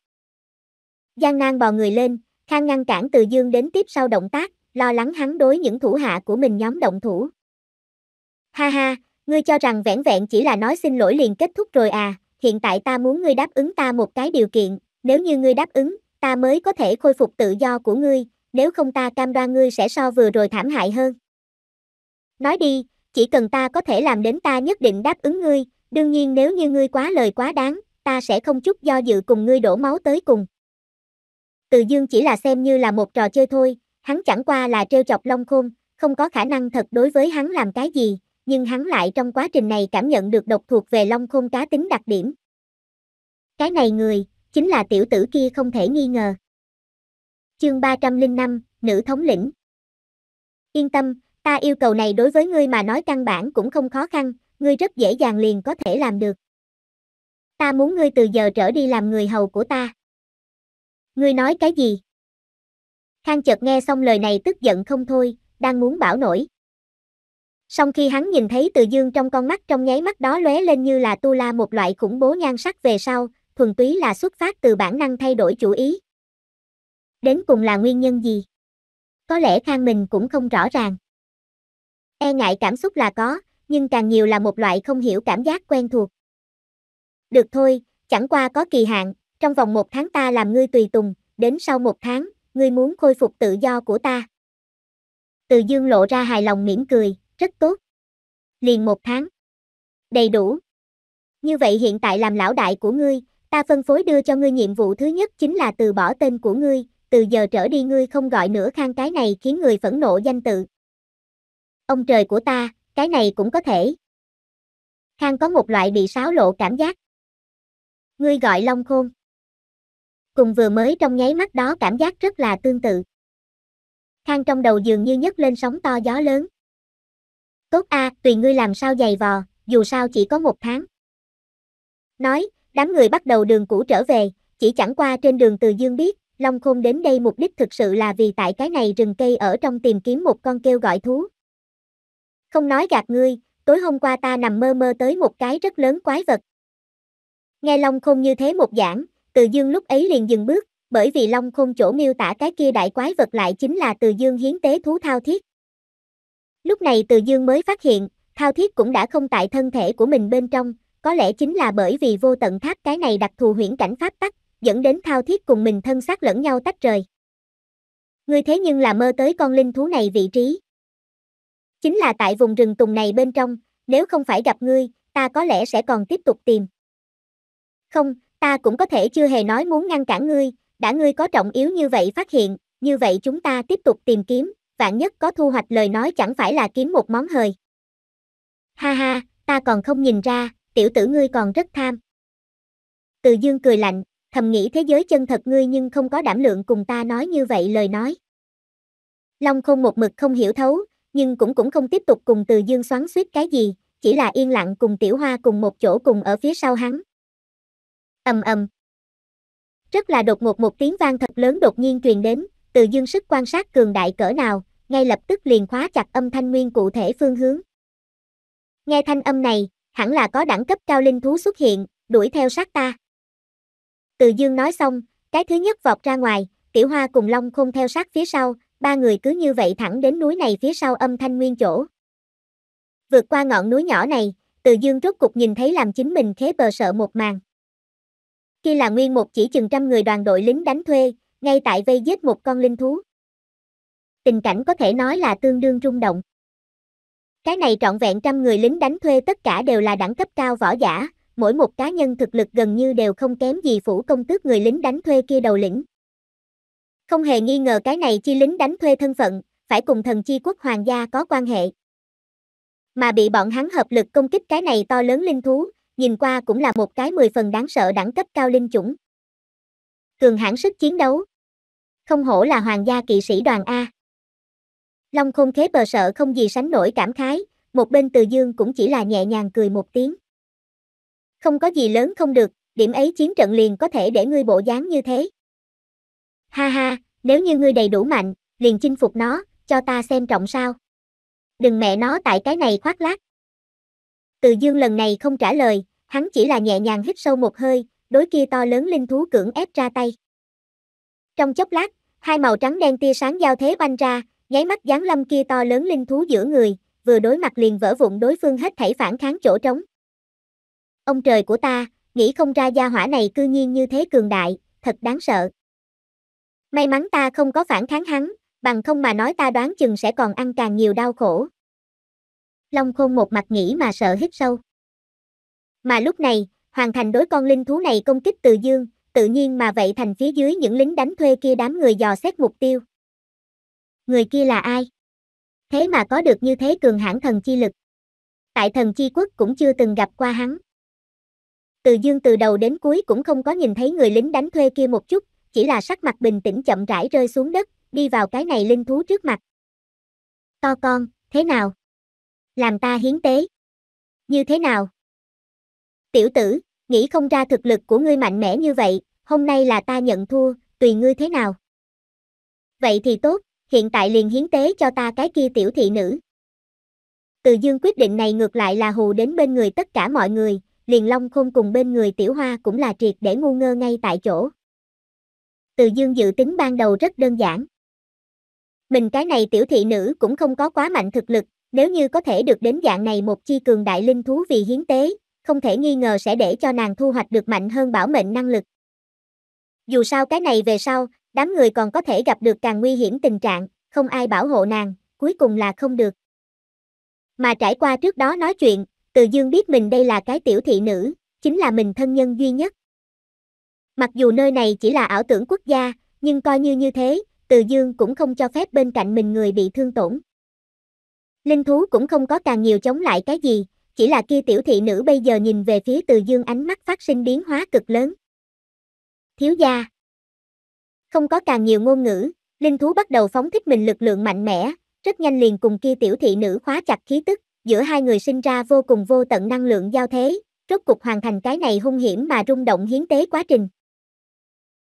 Giang nan bò người lên, khang ngăn cản từ dương đến tiếp sau động tác, lo lắng hắn đối những thủ hạ của mình nhóm động thủ. Ha ha, ngươi cho rằng vẻn vẹn chỉ là nói xin lỗi liền kết thúc rồi à, hiện tại ta muốn ngươi đáp ứng ta một cái điều kiện, nếu như ngươi đáp ứng, ta mới có thể khôi phục tự do của ngươi, nếu không ta cam đoan ngươi sẽ so vừa rồi thảm hại hơn. Nói đi, chỉ cần ta có thể làm đến ta nhất định đáp ứng ngươi, đương nhiên nếu như ngươi quá lời quá đáng, ta sẽ không chút do dự cùng ngươi đổ máu tới cùng. Từ dương chỉ là xem như là một trò chơi thôi, hắn chẳng qua là trêu chọc long khôn, không có khả năng thật đối với hắn làm cái gì, nhưng hắn lại trong quá trình này cảm nhận được độc thuộc về long khôn cá tính đặc điểm. Cái này người, chính là tiểu tử kia không thể nghi ngờ. Chương 305, Nữ thống lĩnh Yên tâm, ta yêu cầu này đối với ngươi mà nói căn bản cũng không khó khăn, ngươi rất dễ dàng liền có thể làm được. Ta muốn ngươi từ giờ trở đi làm người hầu của ta. Ngươi nói cái gì? Khang chợt nghe xong lời này tức giận không thôi, đang muốn bảo nổi. Song khi hắn nhìn thấy Từ Dương trong con mắt trong nháy mắt đó lóe lên như là tu la một loại khủng bố nhan sắc về sau, thuần túy là xuất phát từ bản năng thay đổi chủ ý. Đến cùng là nguyên nhân gì? Có lẽ Khang mình cũng không rõ ràng. E ngại cảm xúc là có, nhưng càng nhiều là một loại không hiểu cảm giác quen thuộc. Được thôi, chẳng qua có kỳ hạn, trong vòng một tháng ta làm ngươi tùy tùng, đến sau một tháng, ngươi muốn khôi phục tự do của ta. Từ dương lộ ra hài lòng mỉm cười, rất tốt. Liền một tháng. Đầy đủ. Như vậy hiện tại làm lão đại của ngươi, ta phân phối đưa cho ngươi nhiệm vụ thứ nhất chính là từ bỏ tên của ngươi, từ giờ trở đi ngươi không gọi nữa khang cái này khiến người phẫn nộ danh tự. Ông trời của ta, cái này cũng có thể. Khang có một loại bị sáo lộ cảm giác. Ngươi gọi Long Khôn. Cùng vừa mới trong nháy mắt đó cảm giác rất là tương tự. Khang trong đầu dường như nhấc lên sóng to gió lớn. Tốt a, tùy ngươi làm sao dày vò, dù sao chỉ có một tháng. Nói, Đám người bắt đầu đường cũ trở về, chỉ chẳng qua trên đường Từ Dương biết, Long Khôn đến đây mục đích thực sự là vì tại cái này rừng cây ở trong tìm kiếm một con kêu gọi thú. Không nói gạt ngươi, tối hôm qua ta nằm mơ mơ tới một cái rất lớn quái vật. Nghe Long Khôn như thế một giảng, Từ Dương lúc ấy liền dừng bước, bởi vì Long Khôn chỗ miêu tả cái kia đại quái vật lại chính là Từ Dương hiến tế thú thao thiết. Lúc này Từ Dương mới phát hiện, thao thiết cũng đã không tại thân thể của mình bên trong, có lẽ chính là bởi vì vô tận tháp cái này đặc thù huyễn cảnh pháp tắc, dẫn đến thao thiết cùng mình thân xác lẫn nhau tách rời. Ngươi thế nhưng là mơ tới con linh thú này vị trí. Chính là tại vùng rừng tùng này bên trong, nếu không phải gặp ngươi, ta có lẽ sẽ còn tiếp tục tìm. Không, ta cũng có thể chưa hề nói muốn ngăn cản ngươi, đã ngươi có trọng yếu như vậy phát hiện, như vậy chúng ta tiếp tục tìm kiếm, vạn nhất có thu hoạch lời nói chẳng phải là kiếm một món hời. Ha ha, ta còn không nhìn ra, tiểu tử ngươi còn rất tham. Từ dương cười lạnh, thầm nghĩ thế giới chân thật ngươi nhưng không có đảm lượng cùng ta nói như vậy lời nói. Long không một mực không hiểu thấu, nhưng cũng cũng không tiếp tục cùng từ dương xoắn suýt cái gì, chỉ là yên lặng cùng tiểu hoa cùng một chỗ cùng ở phía sau hắn. ầm ầm Rất là đột ngột một tiếng vang thật lớn đột nhiên truyền đến, từ dương sức quan sát cường đại cỡ nào, ngay lập tức liền khóa chặt âm thanh nguyên cụ thể phương hướng. Nghe thanh âm này, hẳn là có đẳng cấp cao linh thú xuất hiện, đuổi theo sát ta. Từ dương nói xong, cái thứ nhất vọt ra ngoài, tiểu hoa cùng long không theo sát phía sau, ba người cứ như vậy thẳng đến núi này phía sau âm thanh nguyên chỗ. Vượt qua ngọn núi nhỏ này, từ dương rốt cục nhìn thấy làm chính mình khế bờ sợ một màn. Khi là nguyên một chỉ chừng trăm người đoàn đội lính đánh thuê, ngay tại vây giết một con linh thú. Tình cảnh có thể nói là tương đương rung động. Cái này trọn vẹn trăm người lính đánh thuê tất cả đều là đẳng cấp cao võ giả, mỗi một cá nhân thực lực gần như đều không kém gì phủ công tước người lính đánh thuê kia đầu lĩnh. Không hề nghi ngờ cái này chi lính đánh thuê thân phận, phải cùng thần chi quốc hoàng gia có quan hệ. Mà bị bọn hắn hợp lực công kích cái này to lớn linh thú, nhìn qua cũng là một cái mười phần đáng sợ đẳng cấp cao linh chủng. Cường hãn sức chiến đấu. Không hổ là hoàng gia kỵ sĩ đoàn A. Long khôn khế bờ sợ không gì sánh nổi cảm khái, một bên từ dương cũng chỉ là nhẹ nhàng cười một tiếng. Không có gì lớn không được, điểm ấy chiến trận liền có thể để ngươi bộ dáng như thế. Ha ha, nếu như ngươi đầy đủ mạnh, liền chinh phục nó, cho ta xem trọng sao. Đừng mẹ nó tại cái này khoác lác. Từ dương lần này không trả lời, hắn chỉ là nhẹ nhàng hít sâu một hơi, đối kia to lớn linh thú cưỡng ép ra tay. Trong chốc lát, hai màu trắng đen tia sáng giao thế banh ra, Nháy mắt giáng lâm kia to lớn linh thú giữa người, vừa đối mặt liền vỡ vụn đối phương hết thảy phản kháng chỗ trống. Ông trời của ta, nghĩ không ra gia hỏa này cư nhiên như thế cường đại, thật đáng sợ. May mắn ta không có phản kháng hắn, bằng không mà nói ta đoán chừng sẽ còn ăn càng nhiều đau khổ. Long khôn một mặt nghĩ mà sợ hít sâu. Mà lúc này, hoàn thành đối con linh thú này công kích từ dương, tự nhiên mà vậy thành phía dưới những lính đánh thuê kia đám người dò xét mục tiêu người kia là ai? Thế mà có được như thế cường hãn thần chi lực. Tại thần chi quốc cũng chưa từng gặp qua hắn. Từ dương từ đầu đến cuối cũng không có nhìn thấy người lính đánh thuê kia một chút, chỉ là sắc mặt bình tĩnh chậm rãi rơi xuống đất, đi vào cái này linh thú trước mặt. To con, thế nào? Làm ta hiến tế. Như thế nào? Tiểu tử, nghĩ không ra thực lực của ngươi mạnh mẽ như vậy, hôm nay là ta nhận thua, tùy ngươi thế nào. Vậy thì tốt, hiện tại liền hiến tế cho ta cái kia tiểu thị nữ. Từ dương quyết định này ngược lại là hù đến bên người tất cả mọi người, liền long khôn cùng bên người tiểu hoa cũng là triệt để ngu ngơ ngay tại chỗ. Từ dương dự tính ban đầu rất đơn giản. Mình cái này tiểu thị nữ cũng không có quá mạnh thực lực, nếu như có thể được đến dạng này một chi cường đại linh thú vì hiến tế, không thể nghi ngờ sẽ để cho nàng thu hoạch được mạnh hơn bảo mệnh năng lực. Dù sao cái này về sau, đám người còn có thể gặp được càng nguy hiểm tình trạng, không ai bảo hộ nàng, cuối cùng là không được. Mà trải qua trước đó nói chuyện, Từ Dương biết mình đây là cái tiểu thị nữ, chính là mình thân nhân duy nhất. Mặc dù nơi này chỉ là ảo tưởng quốc gia, nhưng coi như như thế, Từ Dương cũng không cho phép bên cạnh mình người bị thương tổn. Linh thú cũng không có càng nhiều chống lại cái gì, chỉ là kia tiểu thị nữ bây giờ nhìn về phía Từ Dương ánh mắt phát sinh biến hóa cực lớn. Thiếu gia, không có càng nhiều ngôn ngữ, linh thú bắt đầu phóng thích mình lực lượng mạnh mẽ, rất nhanh liền cùng kia tiểu thị nữ khóa chặt khí tức, giữa hai người sinh ra vô cùng vô tận năng lượng giao thế, rốt cục hoàn thành cái này hung hiểm mà rung động hiến tế quá trình.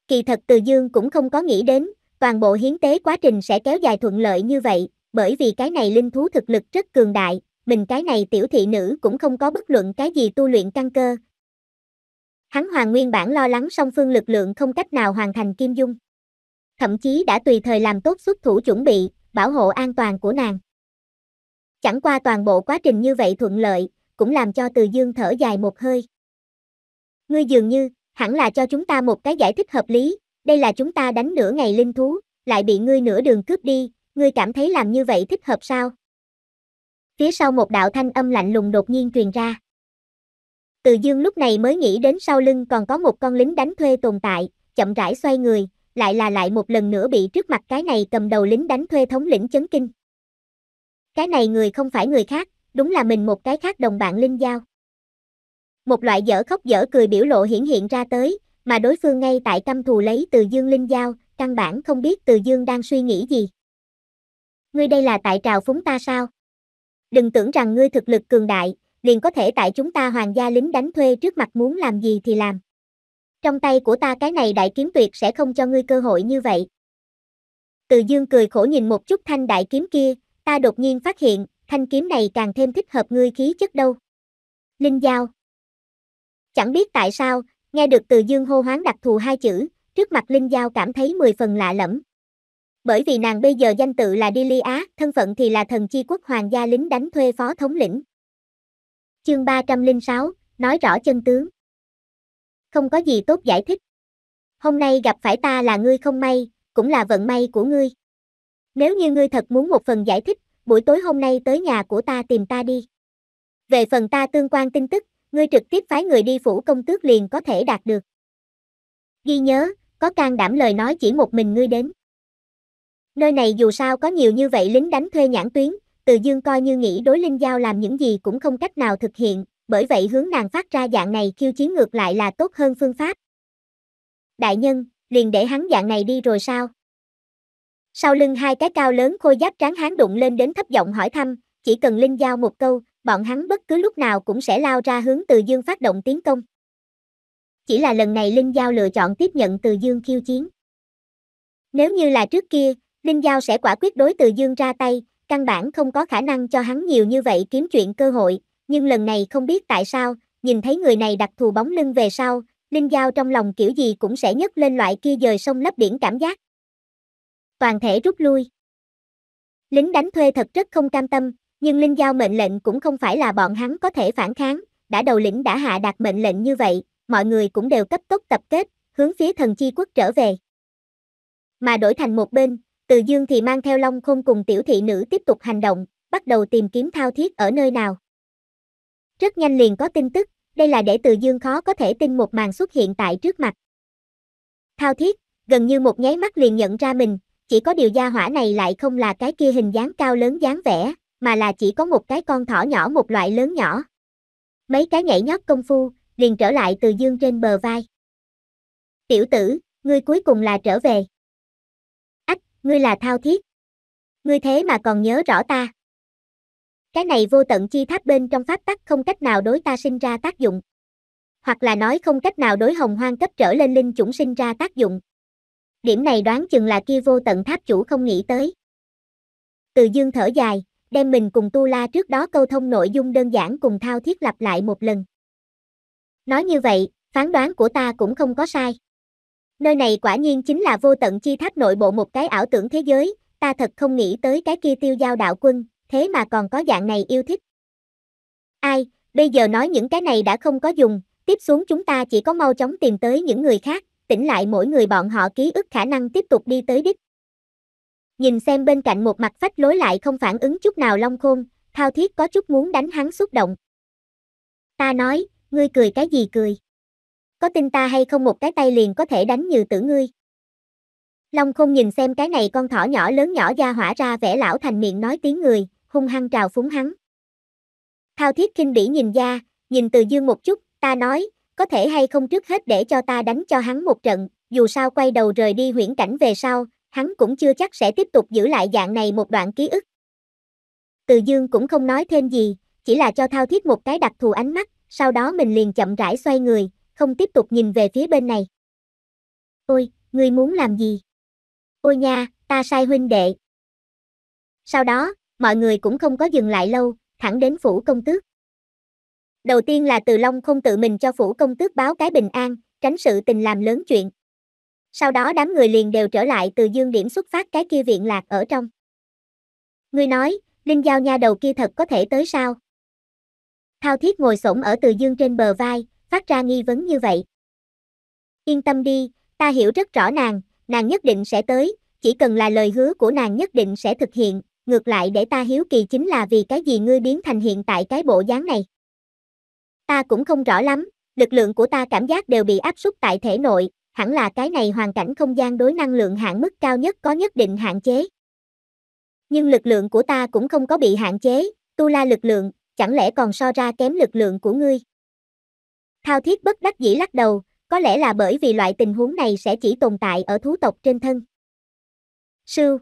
Kỳ thật Từ Dương cũng không có nghĩ đến, toàn bộ hiến tế quá trình sẽ kéo dài thuận lợi như vậy, bởi vì cái này linh thú thực lực rất cường đại, mình cái này tiểu thị nữ cũng không có bất luận cái gì tu luyện căn cơ. Hắn hoàng nguyên bản lo lắng song phương lực lượng không cách nào hoàn thành kim dung thậm chí đã tùy thời làm tốt xuất thủ chuẩn bị, bảo hộ an toàn của nàng. Chẳng qua toàn bộ quá trình như vậy thuận lợi, cũng làm cho Từ Dương thở dài một hơi. Ngươi dường như, hẳn là cho chúng ta một cái giải thích hợp lý, đây là chúng ta đánh nửa ngày linh thú, lại bị ngươi nửa đường cướp đi, ngươi cảm thấy làm như vậy thích hợp sao? Phía sau một đạo thanh âm lạnh lùng đột nhiên truyền ra. Từ Dương lúc này mới nghĩ đến sau lưng còn có một con lính đánh thuê tồn tại, chậm rãi xoay người, lại là lại một lần nữa bị trước mặt cái này cầm đầu lính đánh thuê thống lĩnh chấn kinh. Cái này người không phải người khác, đúng là mình một cái khác đồng bạn Linh Giao. Một loại dở khóc dở cười biểu lộ hiển hiện ra tới, mà đối phương ngay tại căm thù lấy từ Dương Linh Giao, căn bản không biết từ Dương đang suy nghĩ gì. Ngươi đây là tại trào phúng ta sao? Đừng tưởng rằng ngươi thực lực cường đại, liền có thể tại chúng ta hoàng gia lính đánh thuê trước mặt muốn làm gì thì làm trong tay của ta cái này đại kiếm tuyệt sẽ không cho ngươi cơ hội như vậy. Từ dương cười khổ nhìn một chút thanh đại kiếm kia, ta đột nhiên phát hiện, thanh kiếm này càng thêm thích hợp ngươi khí chất đâu. Linh Giao Chẳng biết tại sao, nghe được từ dương hô hoáng đặc thù hai chữ, trước mặt Linh Giao cảm thấy mười phần lạ lẫm. Bởi vì nàng bây giờ danh tự là Đi Ly Á, thân phận thì là thần chi quốc hoàng gia lính đánh thuê phó thống lĩnh. Chương 306, nói rõ chân tướng không có gì tốt giải thích. Hôm nay gặp phải ta là ngươi không may, cũng là vận may của ngươi. Nếu như ngươi thật muốn một phần giải thích, buổi tối hôm nay tới nhà của ta tìm ta đi. Về phần ta tương quan tin tức, ngươi trực tiếp phái người đi phủ công tước liền có thể đạt được. Ghi nhớ, có can đảm lời nói chỉ một mình ngươi đến. Nơi này dù sao có nhiều như vậy lính đánh thuê nhãn tuyến, từ dương coi như nghĩ đối linh giao làm những gì cũng không cách nào thực hiện, bởi vậy hướng nàng phát ra dạng này khiêu chiến ngược lại là tốt hơn phương pháp. Đại nhân, liền để hắn dạng này đi rồi sao? Sau lưng hai cái cao lớn khôi giáp tráng hán đụng lên đến thấp giọng hỏi thăm, chỉ cần Linh Giao một câu, bọn hắn bất cứ lúc nào cũng sẽ lao ra hướng Từ Dương phát động tiến công. Chỉ là lần này Linh Giao lựa chọn tiếp nhận Từ Dương khiêu chiến. Nếu như là trước kia, Linh Giao sẽ quả quyết đối Từ Dương ra tay, căn bản không có khả năng cho hắn nhiều như vậy kiếm chuyện cơ hội, nhưng lần này không biết tại sao, nhìn thấy người này đặc thù bóng lưng về sau, Linh Giao trong lòng kiểu gì cũng sẽ nhấc lên loại kia dời sông lấp biển cảm giác. Toàn thể rút lui. Lính đánh thuê thật rất không cam tâm, nhưng Linh Giao mệnh lệnh cũng không phải là bọn hắn có thể phản kháng, đã đầu lĩnh đã hạ đạt mệnh lệnh như vậy, mọi người cũng đều cấp tốc tập kết, hướng phía thần chi quốc trở về. Mà đổi thành một bên, Từ Dương thì mang theo Long Khôn cùng tiểu thị nữ tiếp tục hành động, bắt đầu tìm kiếm thao thiết ở nơi nào. Rất nhanh liền có tin tức, đây là để từ dương khó có thể tin một màn xuất hiện tại trước mặt. Thao thiết, gần như một nháy mắt liền nhận ra mình, chỉ có điều gia hỏa này lại không là cái kia hình dáng cao lớn dáng vẻ, mà là chỉ có một cái con thỏ nhỏ một loại lớn nhỏ. Mấy cái nhảy nhót công phu, liền trở lại từ dương trên bờ vai. Tiểu tử, ngươi cuối cùng là trở về. Ách, ngươi là thao thiết. Ngươi thế mà còn nhớ rõ ta. Cái này vô tận chi tháp bên trong pháp tắc không cách nào đối ta sinh ra tác dụng. Hoặc là nói không cách nào đối hồng hoang cấp trở lên linh chủng sinh ra tác dụng. Điểm này đoán chừng là kia vô tận tháp chủ không nghĩ tới. Từ dương thở dài, đem mình cùng Tu La trước đó câu thông nội dung đơn giản cùng thao thiết lặp lại một lần. Nói như vậy, phán đoán của ta cũng không có sai. Nơi này quả nhiên chính là vô tận chi tháp nội bộ một cái ảo tưởng thế giới, ta thật không nghĩ tới cái kia tiêu giao đạo quân, thế mà còn có dạng này yêu thích. Ai, bây giờ nói những cái này đã không có dùng, tiếp xuống chúng ta chỉ có mau chóng tìm tới những người khác, tỉnh lại mỗi người bọn họ ký ức khả năng tiếp tục đi tới đích. Nhìn xem bên cạnh một mặt phách lối lại không phản ứng chút nào long khôn, thao thiết có chút muốn đánh hắn xúc động. Ta nói, ngươi cười cái gì cười? Có tin ta hay không một cái tay liền có thể đánh như tử ngươi? Long khôn nhìn xem cái này con thỏ nhỏ lớn nhỏ da hỏa ra vẻ lão thành miệng nói tiếng người, hung hăng trào phúng hắn. Thao thiết kinh bỉ nhìn ra, nhìn từ dương một chút, ta nói, có thể hay không trước hết để cho ta đánh cho hắn một trận, dù sao quay đầu rời đi huyễn cảnh về sau, hắn cũng chưa chắc sẽ tiếp tục giữ lại dạng này một đoạn ký ức. Từ dương cũng không nói thêm gì, chỉ là cho thao thiết một cái đặc thù ánh mắt, sau đó mình liền chậm rãi xoay người, không tiếp tục nhìn về phía bên này. Ôi, ngươi muốn làm gì? Ôi nha, ta sai huynh đệ. Sau đó, mọi người cũng không có dừng lại lâu, thẳng đến phủ công tước. Đầu tiên là Từ Long không tự mình cho phủ công tước báo cái bình an, tránh sự tình làm lớn chuyện. Sau đó đám người liền đều trở lại từ dương điểm xuất phát cái kia viện lạc ở trong. Người nói, Linh Giao nha đầu kia thật có thể tới sao? Thao Thiết ngồi xổm ở từ dương trên bờ vai, phát ra nghi vấn như vậy. Yên tâm đi, ta hiểu rất rõ nàng, nàng nhất định sẽ tới, chỉ cần là lời hứa của nàng nhất định sẽ thực hiện, ngược lại để ta hiếu kỳ chính là vì cái gì ngươi biến thành hiện tại cái bộ dáng này. Ta cũng không rõ lắm, lực lượng của ta cảm giác đều bị áp suất tại thể nội, hẳn là cái này hoàn cảnh không gian đối năng lượng hạn mức cao nhất có nhất định hạn chế. Nhưng lực lượng của ta cũng không có bị hạn chế, tu la lực lượng, chẳng lẽ còn so ra kém lực lượng của ngươi? Thao thiết bất đắc dĩ lắc đầu, có lẽ là bởi vì loại tình huống này sẽ chỉ tồn tại ở thú tộc trên thân. Sưu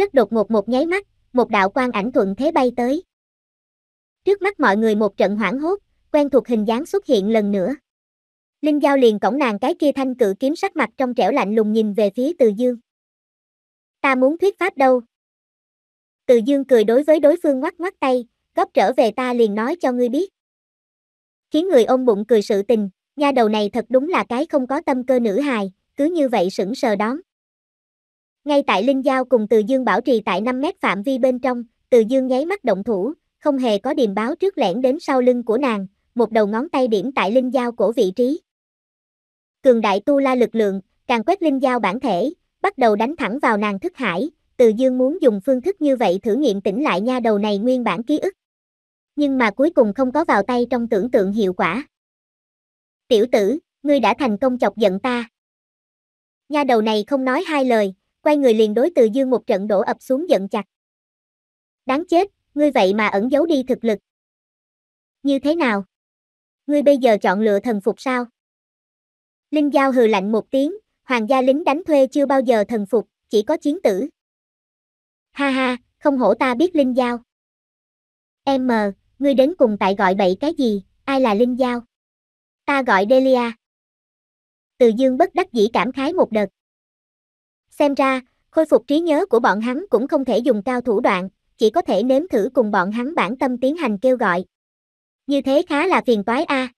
rất đột ngột một nháy mắt, một đạo quang ảnh thuận thế bay tới. Trước mắt mọi người một trận hoảng hốt, quen thuộc hình dáng xuất hiện lần nữa. Linh Giao liền cổng nàng cái kia thanh cự kiếm sắc mặt trong trẻo lạnh lùng nhìn về phía Từ Dương. Ta muốn thuyết pháp đâu? Từ Dương cười đối với đối phương ngoắc ngoắc tay, góp trở về ta liền nói cho ngươi biết. Khiến người ôm bụng cười sự tình, nha đầu này thật đúng là cái không có tâm cơ nữ hài, cứ như vậy sững sờ đón. Ngay tại Linh Giao cùng Từ Dương bảo trì tại 5 mét phạm vi bên trong, Từ Dương nháy mắt động thủ, không hề có điềm báo trước lẻn đến sau lưng của nàng, một đầu ngón tay điểm tại Linh Giao cổ vị trí. Cường đại tu la lực lượng, càng quét Linh Giao bản thể, bắt đầu đánh thẳng vào nàng thức hải, Từ Dương muốn dùng phương thức như vậy thử nghiệm tỉnh lại nha đầu này nguyên bản ký ức. Nhưng mà cuối cùng không có vào tay trong tưởng tượng hiệu quả. Tiểu tử, ngươi đã thành công chọc giận ta. Nha đầu này không nói hai lời, quay người liền đối từ dương một trận đổ ập xuống giận chặt. Đáng chết, ngươi vậy mà ẩn giấu đi thực lực. Như thế nào? Ngươi bây giờ chọn lựa thần phục sao? Linh Giao hừ lạnh một tiếng, hoàng gia lính đánh thuê chưa bao giờ thần phục, chỉ có chiến tử. Ha ha, không hổ ta biết Linh Giao. Em mờ, ngươi đến cùng tại gọi bậy cái gì, ai là Linh Giao? Ta gọi Delia. Từ dương bất đắc dĩ cảm khái một đợt. Xem ra, khôi phục trí nhớ của bọn hắn cũng không thể dùng cao thủ đoạn, chỉ có thể nếm thử cùng bọn hắn bản tâm tiến hành kêu gọi. Như thế khá là phiền toái a. À.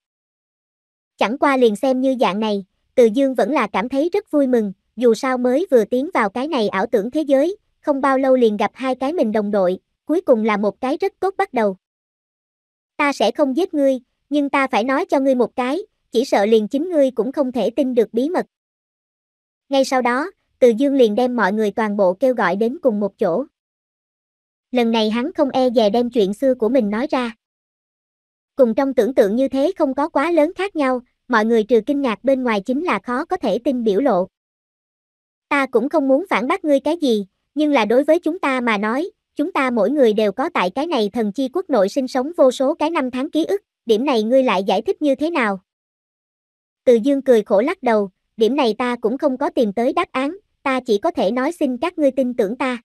Chẳng qua liền xem như dạng này, Từ Dương vẫn là cảm thấy rất vui mừng, dù sao mới vừa tiến vào cái này ảo tưởng thế giới, không bao lâu liền gặp hai cái mình đồng đội, cuối cùng là một cái rất tốt bắt đầu. Ta sẽ không giết ngươi, nhưng ta phải nói cho ngươi một cái, chỉ sợ liền chính ngươi cũng không thể tin được bí mật. Ngay sau đó, từ Dương liền đem mọi người toàn bộ kêu gọi đến cùng một chỗ. Lần này hắn không e dè đem chuyện xưa của mình nói ra. Cùng trong tưởng tượng như thế không có quá lớn khác nhau, mọi người trừ kinh ngạc bên ngoài chính là khó có thể tin biểu lộ. Ta cũng không muốn phản bác ngươi cái gì, nhưng là đối với chúng ta mà nói, chúng ta mỗi người đều có tại cái này thần chi quốc nội sinh sống vô số cái năm tháng ký ức, điểm này ngươi lại giải thích như thế nào? Từ dương cười khổ lắc đầu, điểm này ta cũng không có tìm tới đáp án, ta chỉ có thể nói xin các ngươi tin tưởng ta.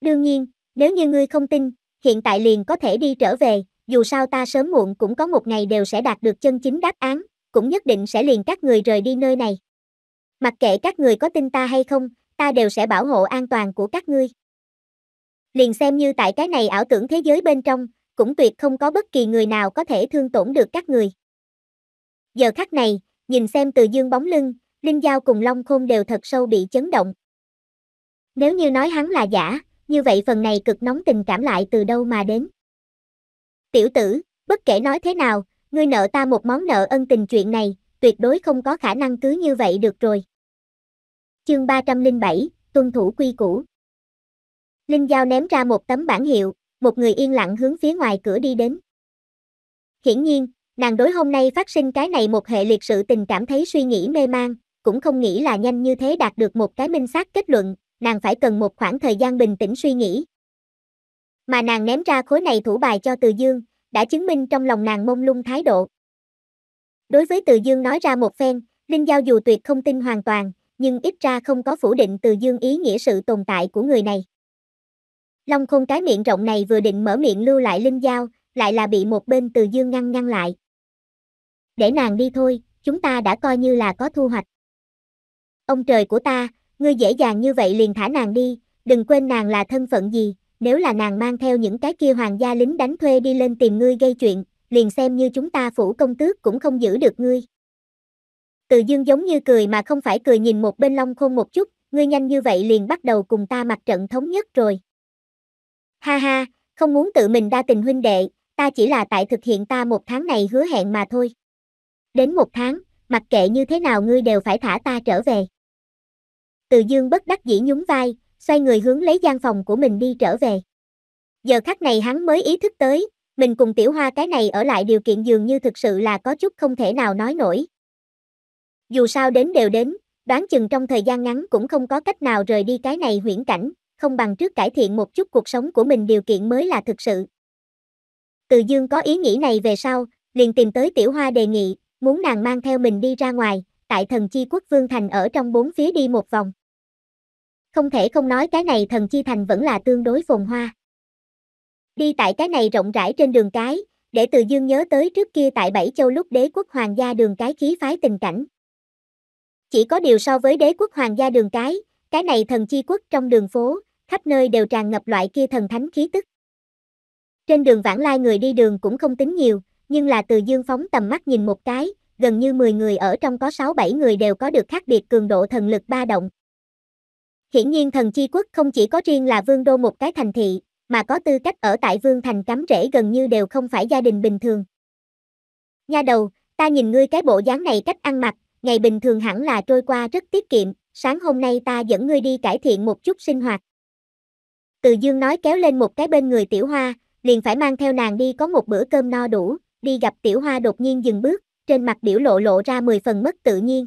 Đương nhiên, nếu như ngươi không tin, hiện tại liền có thể đi trở về, dù sao ta sớm muộn cũng có một ngày đều sẽ đạt được chân chính đáp án, cũng nhất định sẽ liền các người rời đi nơi này. Mặc kệ các người có tin ta hay không, ta đều sẽ bảo hộ an toàn của các ngươi. Liền xem như tại cái này ảo tưởng thế giới bên trong, cũng tuyệt không có bất kỳ người nào có thể thương tổn được các người. Giờ khắc này, nhìn xem từ dương bóng lưng, Linh Giao cùng Long Khôn đều thật sâu bị chấn động. Nếu như nói hắn là giả, như vậy phần này cực nóng tình cảm lại từ đâu mà đến. Tiểu tử, bất kể nói thế nào, ngươi nợ ta một món nợ ân tình chuyện này, tuyệt đối không có khả năng cứ như vậy được rồi. Chương 307, tuân thủ quy củ. Linh Giao ném ra một tấm bản hiệu, một người yên lặng hướng phía ngoài cửa đi đến. Hiển nhiên, nàng đối hôm nay phát sinh cái này một hệ liệt sự tình cảm thấy suy nghĩ mê man, cũng không nghĩ là nhanh như thế đạt được một cái minh xác kết luận, nàng phải cần một khoảng thời gian bình tĩnh suy nghĩ. Mà nàng ném ra khối này thủ bài cho Từ Dương, đã chứng minh trong lòng nàng mông lung thái độ. Đối với Từ Dương nói ra một phen, Linh Giao dù tuyệt không tin hoàn toàn, nhưng ít ra không có phủ định Từ Dương ý nghĩa sự tồn tại của người này. Long khôn cái miệng rộng này vừa định mở miệng lưu lại Linh Giao, lại là bị một bên Từ Dương ngăn ngăn lại. Để nàng đi thôi, chúng ta đã coi như là có thu hoạch. Ông trời của ta, ngươi dễ dàng như vậy liền thả nàng đi, đừng quên nàng là thân phận gì, nếu là nàng mang theo những cái kia hoàng gia lính đánh thuê đi lên tìm ngươi gây chuyện, liền xem như chúng ta phủ công tước cũng không giữ được ngươi. Từ dương giống như cười mà không phải cười nhìn một bên long khôn một chút, ngươi nhanh như vậy liền bắt đầu cùng ta mặt trận thống nhất rồi. Ha ha, không muốn tự mình đa tình huynh đệ, ta chỉ là tại thực hiện ta một tháng này hứa hẹn mà thôi. Đến một tháng, mặc kệ như thế nào ngươi đều phải thả ta trở về. Từ dương bất đắc dĩ nhún vai, xoay người hướng lấy gian phòng của mình đi trở về. Giờ khắc này hắn mới ý thức tới, mình cùng tiểu hoa cái này ở lại điều kiện dường như thực sự là có chút không thể nào nói nổi. Dù sao đến đều đến, đoán chừng trong thời gian ngắn cũng không có cách nào rời đi cái này huyễn cảnh, không bằng trước cải thiện một chút cuộc sống của mình điều kiện mới là thực sự. Từ dương có ý nghĩ này về sau, liền tìm tới tiểu hoa đề nghị, muốn nàng mang theo mình đi ra ngoài, tại thần chi quốc vương thành ở trong bốn phía đi một vòng. Không thể không nói cái này thần chi thành vẫn là tương đối phồn hoa. Đi tại cái này rộng rãi trên đường cái, để từ dương nhớ tới trước kia tại Bảy Châu lúc đế quốc hoàng gia đường cái khí phái tình cảnh. Chỉ có điều so với đế quốc hoàng gia đường cái, cái này thần chi quốc trong đường phố, khắp nơi đều tràn ngập loại kia thần thánh khí tức. Trên đường vãng lai người đi đường cũng không tính nhiều, nhưng là từ dương phóng tầm mắt nhìn một cái, gần như 10 người ở trong có 6-7 người đều có được khác biệt cường độ thần lực ba động. Hiển nhiên thần chi quốc không chỉ có riêng là vương đô một cái thành thị, mà có tư cách ở tại vương thành cắm rễ gần như đều không phải gia đình bình thường. Nha đầu, ta nhìn ngươi cái bộ dáng này cách ăn mặc, ngày bình thường hẳn là trôi qua rất tiết kiệm, sáng hôm nay ta dẫn ngươi đi cải thiện một chút sinh hoạt. Từ dương nói kéo lên một cái bên người tiểu hoa, liền phải mang theo nàng đi có một bữa cơm no đủ, đi gặp tiểu hoa đột nhiên dừng bước, trên mặt biểu lộ lộ ra 10 phần mất tự nhiên.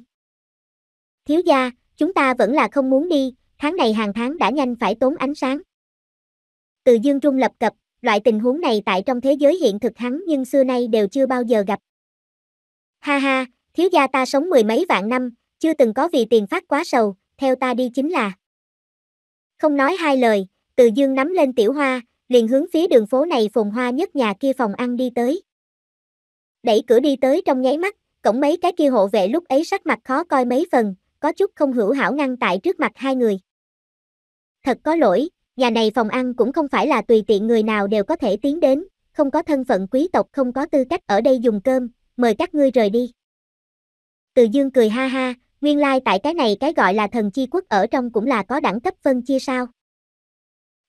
Thiếu gia, chúng ta vẫn là không muốn đi, tháng này hàng tháng đã nhanh phải tốn ánh sáng. Từ dương trung lập cập, loại tình huống này tại trong thế giới hiện thực hắn nhưng xưa nay đều chưa bao giờ gặp. Ha ha, thiếu gia ta sống mười mấy vạn năm, chưa từng có vì tiền phát quá sầu, theo ta đi chính là. Không nói hai lời, từ dương nắm lên tiểu hoa, liền hướng phía đường phố này phồn hoa nhất nhà kia phòng ăn đi tới đẩy cửa đi tới trong nháy mắt, cổng mấy cái kia hộ vệ lúc ấy sắc mặt khó coi mấy phần, có chút không hữu hảo ngăn tại trước mặt hai người. Thật có lỗi, nhà này phòng ăn cũng không phải là tùy tiện người nào đều có thể tiến đến, không có thân phận quý tộc không có tư cách ở đây dùng cơm, mời các ngươi rời đi. Từ dương cười ha ha, nguyên lai like tại cái này cái gọi là thần chi quốc ở trong cũng là có đẳng cấp phân chia sao.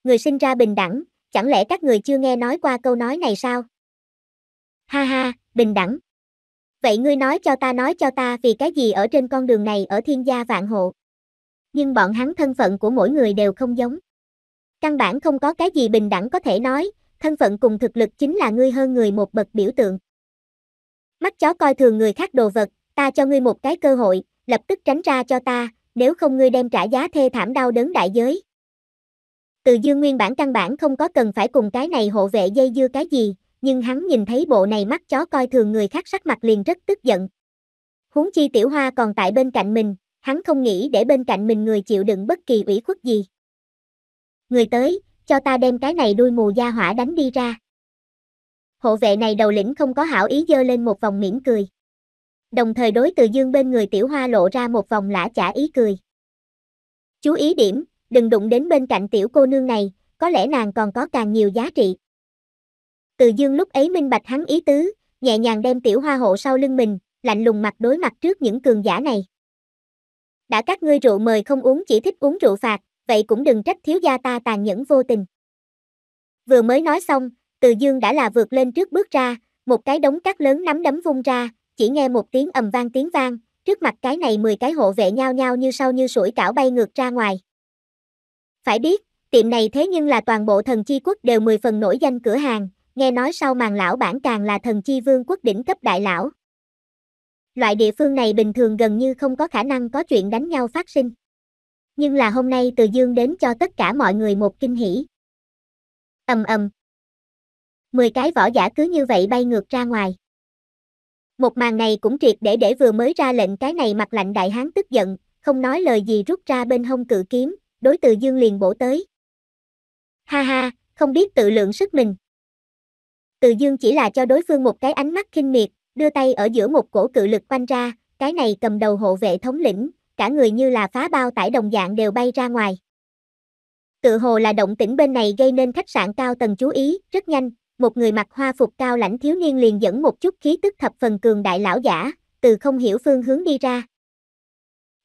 Người sinh ra bình đẳng, chẳng lẽ các người chưa nghe nói qua câu nói này sao? Ha ha, bình đẳng. Vậy ngươi nói cho ta nói cho ta vì cái gì ở trên con đường này ở thiên gia vạn hộ. Nhưng bọn hắn thân phận của mỗi người đều không giống. Căn bản không có cái gì bình đẳng có thể nói, thân phận cùng thực lực chính là ngươi hơn người một bậc biểu tượng. Mắt chó coi thường người khác đồ vật, ta cho ngươi một cái cơ hội, lập tức tránh ra cho ta, nếu không ngươi đem trả giá thê thảm đau đớn đại giới. Từ dương nguyên bản căn bản không có cần phải cùng cái này hộ vệ dây dưa cái gì, nhưng hắn nhìn thấy bộ này mắt chó coi thường người khác sắc mặt liền rất tức giận. Huống chi tiểu hoa còn tại bên cạnh mình, hắn không nghĩ để bên cạnh mình người chịu đựng bất kỳ ủy khuất gì. Người tới, cho ta đem cái này đuôi mù da hỏa đánh đi ra. Hộ vệ này đầu lĩnh không có hảo ý dơ lên một vòng mỉm cười. Đồng thời đối từ dương bên người tiểu hoa lộ ra một vòng lã chả ý cười. Chú ý điểm, đừng đụng đến bên cạnh tiểu cô nương này, có lẽ nàng còn có càng nhiều giá trị. Từ dương lúc ấy minh bạch hắn ý tứ, nhẹ nhàng đem tiểu hoa hộ sau lưng mình, lạnh lùng mặt đối mặt trước những cường giả này. Đã các ngươi rượu mời không uống chỉ thích uống rượu phạt, vậy cũng đừng trách thiếu gia ta tàn nhẫn vô tình. Vừa mới nói xong, từ dương đã là vượt lên trước bước ra, một cái đống cát lớn nắm đấm vung ra, chỉ nghe một tiếng ầm vang tiếng vang, trước mặt cái này 10 cái hộ vệ nhao nhao như sau như sủi cảo bay ngược ra ngoài. Phải biết, tiệm này thế nhưng là toàn bộ thần chi quốc đều 10 phần nổi danh cửa hàng, nghe nói sau màn lão bản càng là thần chi vương quốc đỉnh cấp đại lão. Loại địa phương này bình thường gần như không có khả năng có chuyện đánh nhau phát sinh. Nhưng là hôm nay Từ Dương đến cho tất cả mọi người một kinh hỉ. Ầm ầm. Mười cái võ giả cứ như vậy bay ngược ra ngoài. Một màn này cũng triệt để để vừa mới ra lệnh cái này mặt lạnh đại hán tức giận, không nói lời gì rút ra bên hông cự kiếm, đối Từ Dương liền bổ tới. Ha ha, không biết tự lượng sức mình. Từ dương chỉ là cho đối phương một cái ánh mắt khinh miệt, đưa tay ở giữa một cổ cự lực quanh ra, cái này cầm đầu hộ vệ thống lĩnh, cả người như là phá bao tải đồng dạng đều bay ra ngoài. Tự hồ là động tĩnh bên này gây nên khách sạn cao tầng chú ý, rất nhanh, một người mặc hoa phục cao lãnh thiếu niên liền dẫn một chút khí tức thập phần cường đại lão giả, từ không hiểu phương hướng đi ra.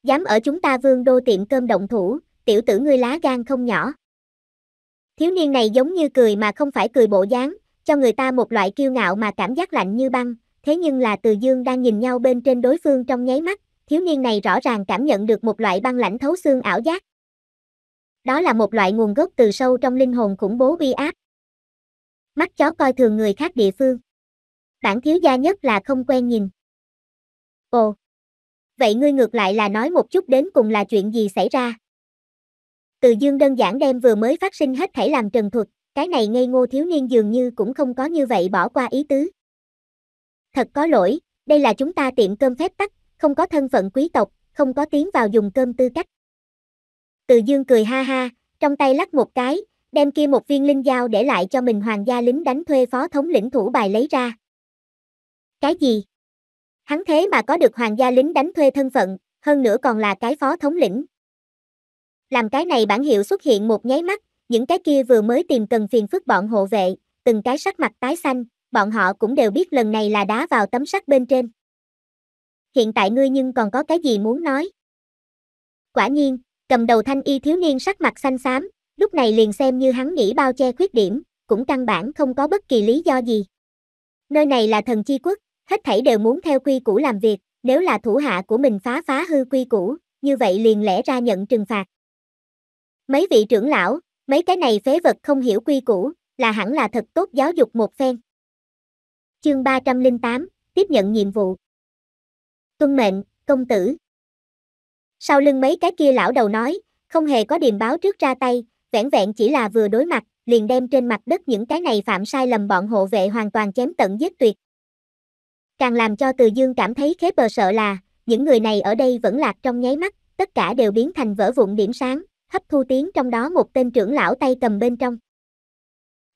Dám ở chúng ta vương đô tiệm cơm động thủ, tiểu tử ngươi lá gan không nhỏ. Thiếu niên này giống như cười mà không phải cười bộ dáng, cho người ta một loại kiêu ngạo mà cảm giác lạnh như băng, thế nhưng là Từ Dương đang nhìn nhau bên trên đối phương trong nháy mắt, thiếu niên này rõ ràng cảm nhận được một loại băng lãnh thấu xương ảo giác. Đó là một loại nguồn gốc từ sâu trong linh hồn khủng bố bi áp. Mắt chó coi thường người khác địa phương. Bản thiếu gia nhất là không quen nhìn. Ồ. Vậy ngươi ngược lại là nói một chút đến cùng là chuyện gì xảy ra? Từ Dương đơn giản đem vừa mới phát sinh hết thảy làm trần thuật, cái này ngây ngô thiếu niên dường như cũng không có như vậy bỏ qua ý tứ. Thật có lỗi, đây là chúng ta tiệm cơm phép tắc, không có thân phận quý tộc, không có tiếng vào dùng cơm tư cách. Từ dương cười ha ha, trong tay lắc một cái, đem kia một viên linh dao để lại cho mình hoàng gia lính đánh thuê phó thống lĩnh thủ bài lấy ra. Cái gì? Hắn thế mà có được hoàng gia lính đánh thuê thân phận, hơn nữa còn là cái phó thống lĩnh. Làm cái này bản hiệu xuất hiện một nháy mắt, những cái kia vừa mới tìm cần phiền phức bọn hộ vệ, từng cái sắc mặt tái xanh, bọn họ cũng đều biết lần này là đá vào tấm sắt bên trên. Hiện tại ngươi nhưng còn có cái gì muốn nói? Quả nhiên, cầm đầu thanh y thiếu niên sắc mặt xanh xám, lúc này liền xem như hắn nghĩ bao che khuyết điểm, cũng căn bản không có bất kỳ lý do gì. Nơi này là thần chi quốc, hết thảy đều muốn theo quy củ làm việc, nếu là thủ hạ của mình phá phá hư quy củ, như vậy liền lẽ ra nhận trừng phạt. Mấy vị trưởng lão, Mấy cái này phế vật không hiểu quy củ, là hẳn là thật tốt giáo dục một phen. Chương 308, tiếp nhận nhiệm vụ. Tuân mệnh, công tử. Sau lưng mấy cái kia lão đầu nói, không hề có điềm báo trước ra tay, vẻn vẹn chỉ là vừa đối mặt, liền đem trên mặt đất những cái này phạm sai lầm bọn hộ vệ hoàn toàn chém tận giết tuyệt. Càng làm cho Từ Dương cảm thấy khép bờ sợ là, những người này ở đây vẫn lạc trong nháy mắt, tất cả đều biến thành vỡ vụn điểm sáng, hấp thu tiếng trong đó một tên trưởng lão tay cầm bên trong.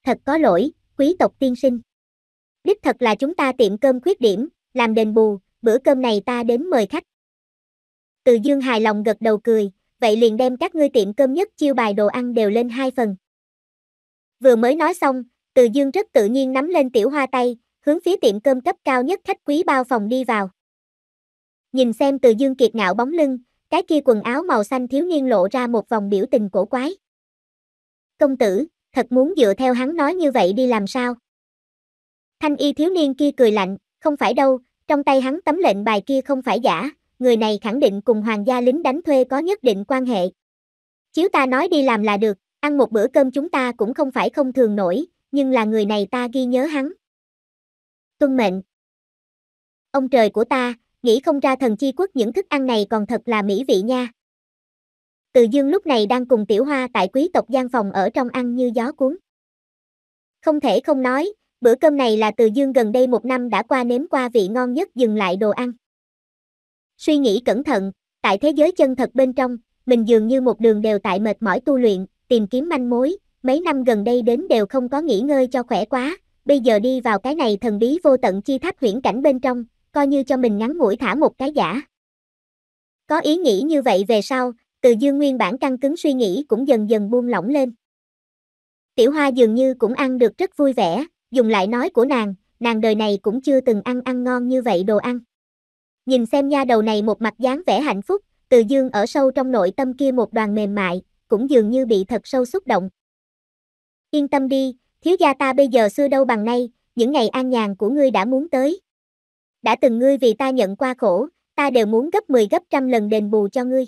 Thật có lỗi, quý tộc tiên sinh. Đích thật là chúng ta tiệm cơm khuyết điểm, làm đền bù, bữa cơm này ta đến mời khách. Từ dương hài lòng gật đầu cười, vậy liền đem các ngươi tiệm cơm nhất chiêu bài đồ ăn đều lên hai phần. Vừa mới nói xong, từ dương rất tự nhiên nắm lên tiểu hoa tay, hướng phía tiệm cơm cấp cao nhất khách quý bao phòng đi vào. Nhìn xem từ dương kiệt ngạo bóng lưng, cái kia quần áo màu xanh thiếu niên lộ ra một vòng biểu tình cổ quái. Công tử, thật muốn dựa theo hắn nói như vậy đi làm sao? Thanh y thiếu niên kia cười lạnh, không phải đâu, trong tay hắn tấm lệnh bài kia không phải giả, người này khẳng định cùng hoàng gia lính đánh thuê có nhất định quan hệ. Chiếu ta nói đi làm là được, ăn một bữa cơm chúng ta cũng không phải không thường nổi, nhưng là người này ta ghi nhớ hắn. Tuân mệnh. Ông trời của ta, nghĩ không ra thần chi quốc những thức ăn này còn thật là mỹ vị nha. Từ dương lúc này đang cùng tiểu hoa tại quý tộc gian phòng ở trong ăn như gió cuốn. Không thể không nói, bữa cơm này là từ dương gần đây một năm đã qua nếm qua vị ngon nhất dừng lại đồ ăn. Suy nghĩ cẩn thận, tại thế giới chân thật bên trong, mình dường như một đường đều tại mệt mỏi tu luyện, tìm kiếm manh mối, mấy năm gần đây đến đều không có nghỉ ngơi cho khỏe quá, bây giờ đi vào cái này thần bí vô tận chi tháp huyễn cảnh bên trong, coi như cho mình ngắn ngủi thả một cái giả. Có ý nghĩ như vậy về sau, từ dương nguyên bản căng cứng suy nghĩ cũng dần dần buông lỏng lên. Tiểu hoa dường như cũng ăn được rất vui vẻ, dùng lại nói của nàng, nàng đời này cũng chưa từng ăn ăn ngon như vậy đồ ăn. Nhìn xem nha đầu này một mặt dáng vẻ hạnh phúc, từ dương ở sâu trong nội tâm kia một đoàn mềm mại, cũng dường như bị thật sâu xúc động. Yên tâm đi, thiếu gia ta bây giờ xưa đâu bằng nay, những ngày an nhàn của ngươi đã muốn tới, đã từng ngươi vì ta nhận qua khổ, ta đều muốn gấp 10 gấp trăm lần đền bù cho ngươi.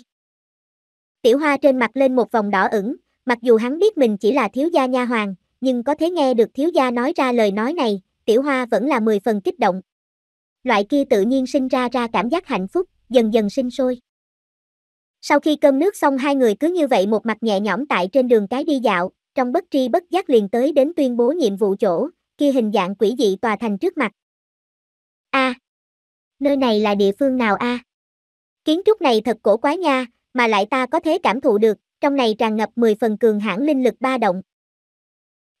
Tiểu Hoa trên mặt lên một vòng đỏ ửng, mặc dù hắn biết mình chỉ là thiếu gia nha hoàng, nhưng có thể nghe được thiếu gia nói ra lời nói này, Tiểu Hoa vẫn là 10 phần kích động. Loại kia tự nhiên sinh ra ra cảm giác hạnh phúc, dần dần sinh sôi. Sau khi cơm nước xong hai người cứ như vậy một mặt nhẹ nhõm tại trên đường cái đi dạo, trong bất tri bất giác liền tới đến tuyên bố nhiệm vụ chỗ, kia hình dạng quỷ dị tòa thành trước mặt, a à, nơi này là địa phương nào a à? kiến trúc này thật cổ quá nha mà lại ta có thể cảm thụ được trong này tràn ngập 10 phần cường hãn linh lực ba động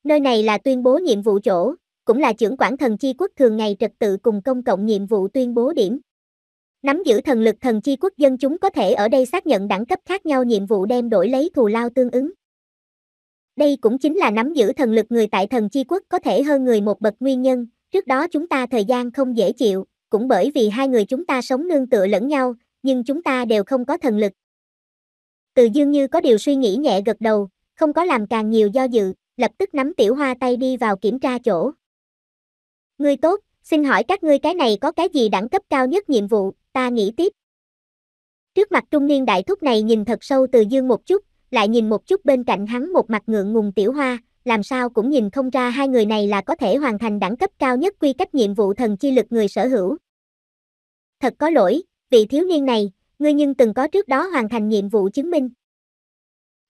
nơi này là tuyên bố nhiệm vụ chỗ cũng là trưởng quản thần chi quốc thường ngày trật tự cùng công cộng nhiệm vụ tuyên bố điểm nắm giữ thần lực thần chi quốc dân chúng có thể ở đây xác nhận đẳng cấp khác nhau nhiệm vụ đem đổi lấy thù lao tương ứng đây cũng chính là nắm giữ thần lực người tại thần chi quốc có thể hơn người một bậc nguyên nhân, Trước đó chúng ta thời gian không dễ chịu, cũng bởi vì hai người chúng ta sống nương tựa lẫn nhau, nhưng chúng ta đều không có thần lực. Từ dương như có điều suy nghĩ nhẹ gật đầu, không có làm càng nhiều do dự, lập tức nắm tiểu hoa tay đi vào kiểm tra chỗ. Ngươi tốt, xin hỏi các ngươi cái này có cái gì đẳng cấp cao nhất nhiệm vụ, ta nghĩ tiếp. Trước mặt trung niên đại thúc này nhìn thật sâu từ dương một chút, lại nhìn một chút bên cạnh hắn một mặt ngượng ngùng tiểu hoa, làm sao cũng nhìn không ra hai người này là có thể hoàn thành đẳng cấp cao nhất quy cách nhiệm vụ thần chi lực người sở hữu. Thật có lỗi, vị thiếu niên này, ngươi nhưng từng có trước đó hoàn thành nhiệm vụ chứng minh.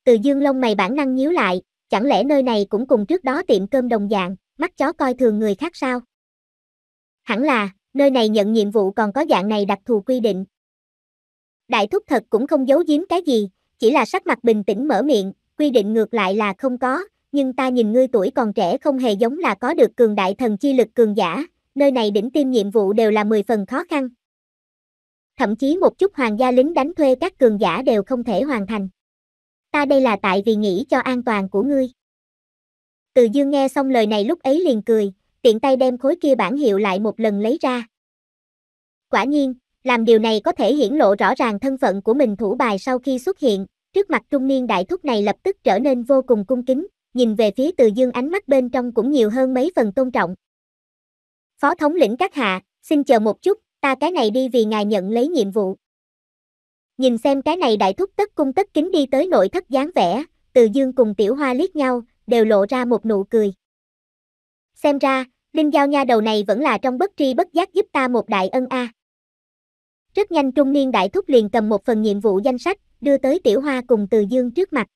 Từ dương lông mày bản năng nhíu lại, chẳng lẽ nơi này cũng cùng trước đó tiệm cơm đồng dạng, mắt chó coi thường người khác sao? Hẳn là, nơi này nhận nhiệm vụ còn có dạng này đặc thù quy định. Đại thúc thật cũng không giấu giếm cái gì, chỉ là sắc mặt bình tĩnh mở miệng, quy định ngược lại là không có, nhưng ta nhìn ngươi tuổi còn trẻ không hề giống là có được cường đại thần chi lực cường giả, nơi này đỉnh tiêm nhiệm vụ đều là 10 phần khó khăn. Thậm chí một chút hoàng gia lính đánh thuê các cường giả đều không thể hoàn thành. Ta đây là tại vì nghĩ cho an toàn của ngươi. Từ dương nghe xong lời này lúc ấy liền cười, tiện tay đem khối kia bản hiệu lại một lần lấy ra. Quả nhiên, làm điều này có thể hiển lộ rõ ràng thân phận của mình thủ bài sau khi xuất hiện, trước mặt trung niên đại thúc này lập tức trở nên vô cùng cung kính, nhìn về phía từ dương ánh mắt bên trong cũng nhiều hơn mấy phần tôn trọng. Phó thống lĩnh các hạ, xin chờ một chút, ta cái này đi vì ngài nhận lấy nhiệm vụ. Nhìn xem cái này đại thúc tất cung tất kính đi tới nội thất dáng vẻ, từ dương cùng tiểu hoa liếc nhau, đều lộ ra một nụ cười. Xem ra, Linh Giao Nha đầu này vẫn là trong bất tri bất giác giúp ta một đại ân a. Rất nhanh trung niên đại thúc liền cầm một phần nhiệm vụ danh sách, đưa tới Tiểu Hoa cùng Từ Dương trước mặt.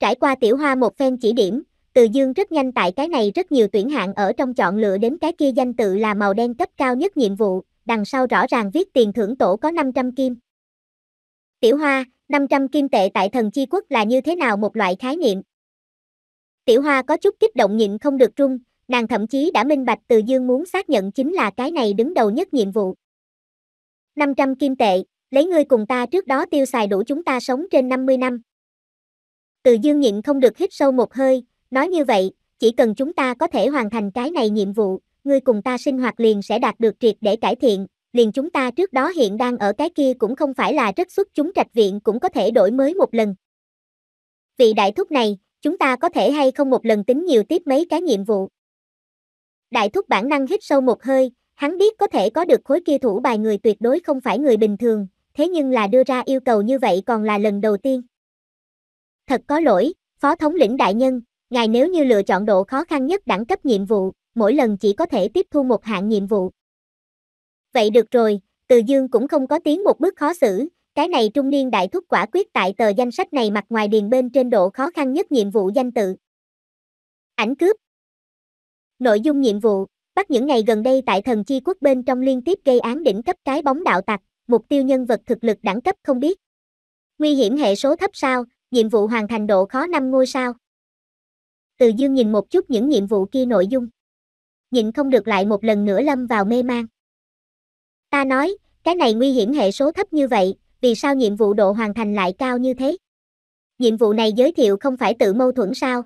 Trải qua tiểu hoa một phen chỉ điểm, từ dương rất nhanh tại cái này rất nhiều tuyển hạng ở trong chọn lựa đến cái kia danh tự là màu đen cấp cao nhất nhiệm vụ, đằng sau rõ ràng viết tiền thưởng tổ có 500 kim. Tiểu hoa, 500 kim tệ tại thần chi quốc là như thế nào một loại khái niệm? Tiểu hoa có chút kích động nhịn không được trung, nàng thậm chí đã minh bạch từ dương muốn xác nhận chính là cái này đứng đầu nhất nhiệm vụ. 500 kim tệ, lấy ngươi cùng ta trước đó tiêu xài đủ chúng ta sống trên 50 năm. Từ dương nhịn không được hít sâu một hơi, nói như vậy, chỉ cần chúng ta có thể hoàn thành cái này nhiệm vụ, ngươi cùng ta sinh hoạt liền sẽ đạt được triệt để cải thiện, liền chúng ta trước đó hiện đang ở cái kia cũng không phải là rất xuất chúng trạch viện cũng có thể đổi mới một lần. Vị đại thúc này, chúng ta có thể hay không một lần tính nhiều tiếp mấy cái nhiệm vụ. Đại thúc bản năng hít sâu một hơi, hắn biết có thể có được khối kia thủ bài người tuyệt đối không phải người bình thường, thế nhưng là đưa ra yêu cầu như vậy còn là lần đầu tiên thật có lỗi, phó thống lĩnh đại nhân, ngài nếu như lựa chọn độ khó khăn nhất đẳng cấp nhiệm vụ, mỗi lần chỉ có thể tiếp thu một hạng nhiệm vụ. Vậy được rồi, Từ Dương cũng không có tiếng một bước khó xử, cái này trung niên đại thúc quả quyết tại tờ danh sách này mặt ngoài điền bên trên độ khó khăn nhất nhiệm vụ danh tự. Ảnh cướp Nội dung nhiệm vụ, bắt những ngày gần đây tại thần chi quốc bên trong liên tiếp gây án đỉnh cấp cái bóng đạo tặc, mục tiêu nhân vật thực lực đẳng cấp không biết. Nguy hiểm hệ số thấp sao, Nhiệm vụ hoàn thành độ khó 5 ngôi sao. Từ dương nhìn một chút những nhiệm vụ kia nội dung. Nhìn không được lại một lần nữa lâm vào mê man. Ta nói, cái này nguy hiểm hệ số thấp như vậy, vì sao nhiệm vụ độ hoàn thành lại cao như thế? Nhiệm vụ này giới thiệu không phải tự mâu thuẫn sao?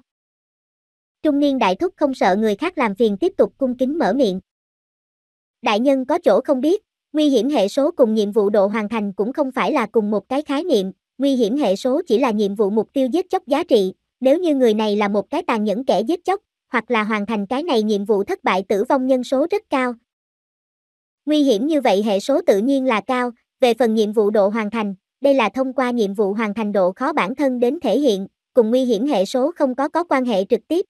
Trung niên đại thúc không sợ người khác làm phiền tiếp tục cung kính mở miệng. Đại nhân có chỗ không biết, nguy hiểm hệ số cùng nhiệm vụ độ hoàn thành cũng không phải là cùng một cái khái niệm, nguy hiểm hệ số chỉ là nhiệm vụ mục tiêu giết chóc giá trị, nếu như người này là một cái tàn nhẫn kẻ giết chóc, hoặc là hoàn thành cái này nhiệm vụ thất bại tử vong nhân số rất cao. Nguy hiểm như vậy hệ số tự nhiên là cao, về phần nhiệm vụ độ hoàn thành, đây là thông qua nhiệm vụ hoàn thành độ khó bản thân đến thể hiện, cùng nguy hiểm hệ số không có có quan hệ trực tiếp.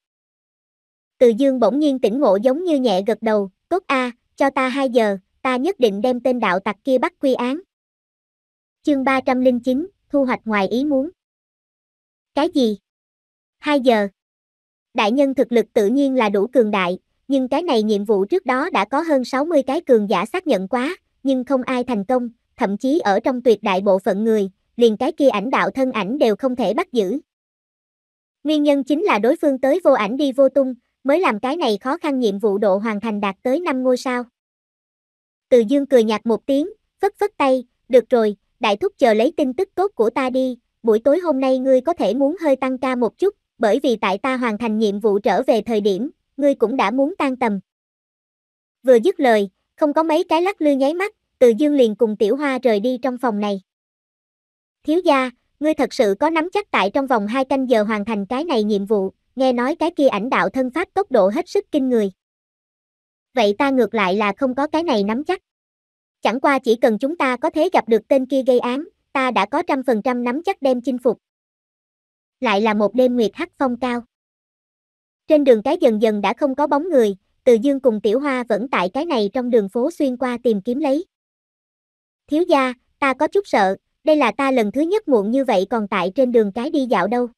Từ dương bỗng nhiên tỉnh ngộ giống như nhẹ gật đầu, tốt a, cho ta 2 giờ, ta nhất định đem tên đạo tặc kia bắt quy án. Chương 309, thu hoạch ngoài ý muốn. Cái gì? 2 giờ. Đại nhân thực lực tự nhiên là đủ cường đại, nhưng cái này nhiệm vụ trước đó đã có hơn 60 cái cường giả xác nhận quá, nhưng không ai thành công, thậm chí ở trong tuyệt đại bộ phận người, liền cái kia ảnh đạo thân ảnh đều không thể bắt giữ. Nguyên nhân chính là đối phương tới vô ảnh đi vô tung, mới làm cái này khó khăn nhiệm vụ độ hoàn thành đạt tới 5 ngôi sao. Từ dương cười nhạt một tiếng, phất phất tay, được rồi, đại thúc chờ lấy tin tức tốt của ta đi, buổi tối hôm nay ngươi có thể muốn hơi tăng ca một chút, bởi vì tại ta hoàn thành nhiệm vụ trở về thời điểm, ngươi cũng đã muốn tan tầm. Vừa dứt lời, không có mấy cái lắc lư nháy mắt, từ dương liền cùng tiểu hoa rời đi trong phòng này. Thiếu gia, ngươi thật sự có nắm chắc tại trong vòng 2 canh giờ hoàn thành cái này nhiệm vụ, nghe nói cái kia ảnh đạo thân pháp tốc độ hết sức kinh người. Vậy ta ngược lại là không có cái này nắm chắc. Chẳng qua chỉ cần chúng ta có thể gặp được tên kia gây án, ta đã có trăm phần trăm nắm chắc đem chinh phục. Lại là một đêm nguyệt hắc phong cao. Trên đường cái dần dần đã không có bóng người, từ dương cùng tiểu hoa vẫn tại cái này trong đường phố xuyên qua tìm kiếm lấy. Thiếu gia, ta có chút sợ, đây là ta lần thứ nhất muộn như vậy còn tại trên đường cái đi dạo đâu.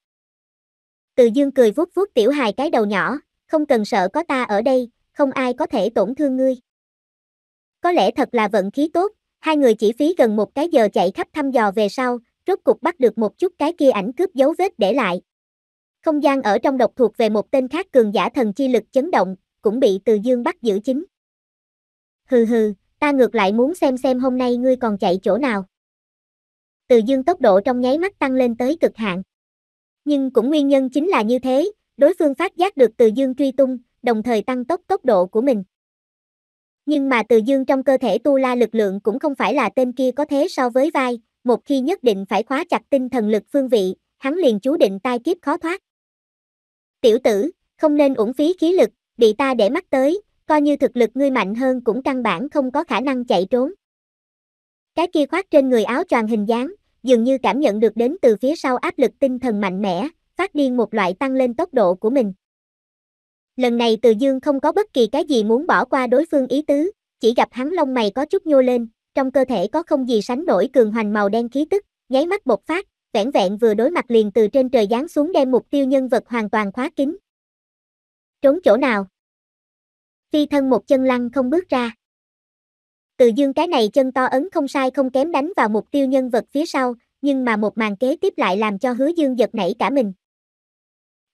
Từ dương cười vuốt vuốt tiểu hài cái đầu nhỏ, không cần sợ có ta ở đây, không ai có thể tổn thương ngươi. Có lẽ thật là vận khí tốt, hai người chỉ phí gần một cái giờ chạy khắp thăm dò về sau, rốt cục bắt được một chút cái kia ảnh cướp dấu vết để lại. Không gian ở trong độc thuộc về một tên khác cường giả thần chi lực chấn động, cũng bị Từ Dương bắt giữ chính. Hừ hừ, ta ngược lại muốn xem xem hôm nay ngươi còn chạy chỗ nào. Từ Dương tốc độ trong nháy mắt tăng lên tới cực hạn. Nhưng cũng nguyên nhân chính là như thế, đối phương phát giác được Từ Dương truy tung, đồng thời tăng tốc tốc độ của mình. Nhưng mà từ dương trong cơ thể tu la lực lượng cũng không phải là tên kia có thế so với vai, một khi nhất định phải khóa chặt tinh thần lực phương vị, hắn liền chú định tai kiếp khó thoát. Tiểu tử, không nên uổng phí khí lực, bị ta để mắt tới, coi như thực lực ngươi mạnh hơn cũng căn bản không có khả năng chạy trốn. Cái kia khoác trên người áo choàng hình dáng, dường như cảm nhận được đến từ phía sau áp lực tinh thần mạnh mẽ, phát điên một loại tăng lên tốc độ của mình. Lần này Từ Dương không có bất kỳ cái gì muốn bỏ qua đối phương ý tứ, chỉ gặp hắn lông mày có chút nhô lên, trong cơ thể có không gì sánh nổi cường hoành màu đen khí tức, nháy mắt bộc phát, vẻn vẹn vừa đối mặt liền từ trên trời giáng xuống đem mục tiêu nhân vật hoàn toàn khóa kín. Trốn chỗ nào? Phi thân một chân lăn không bước ra. Từ dương cái này chân to ấn không sai không kém đánh vào mục tiêu nhân vật phía sau, nhưng mà một màn kế tiếp lại làm cho hứa dương giật nảy cả mình.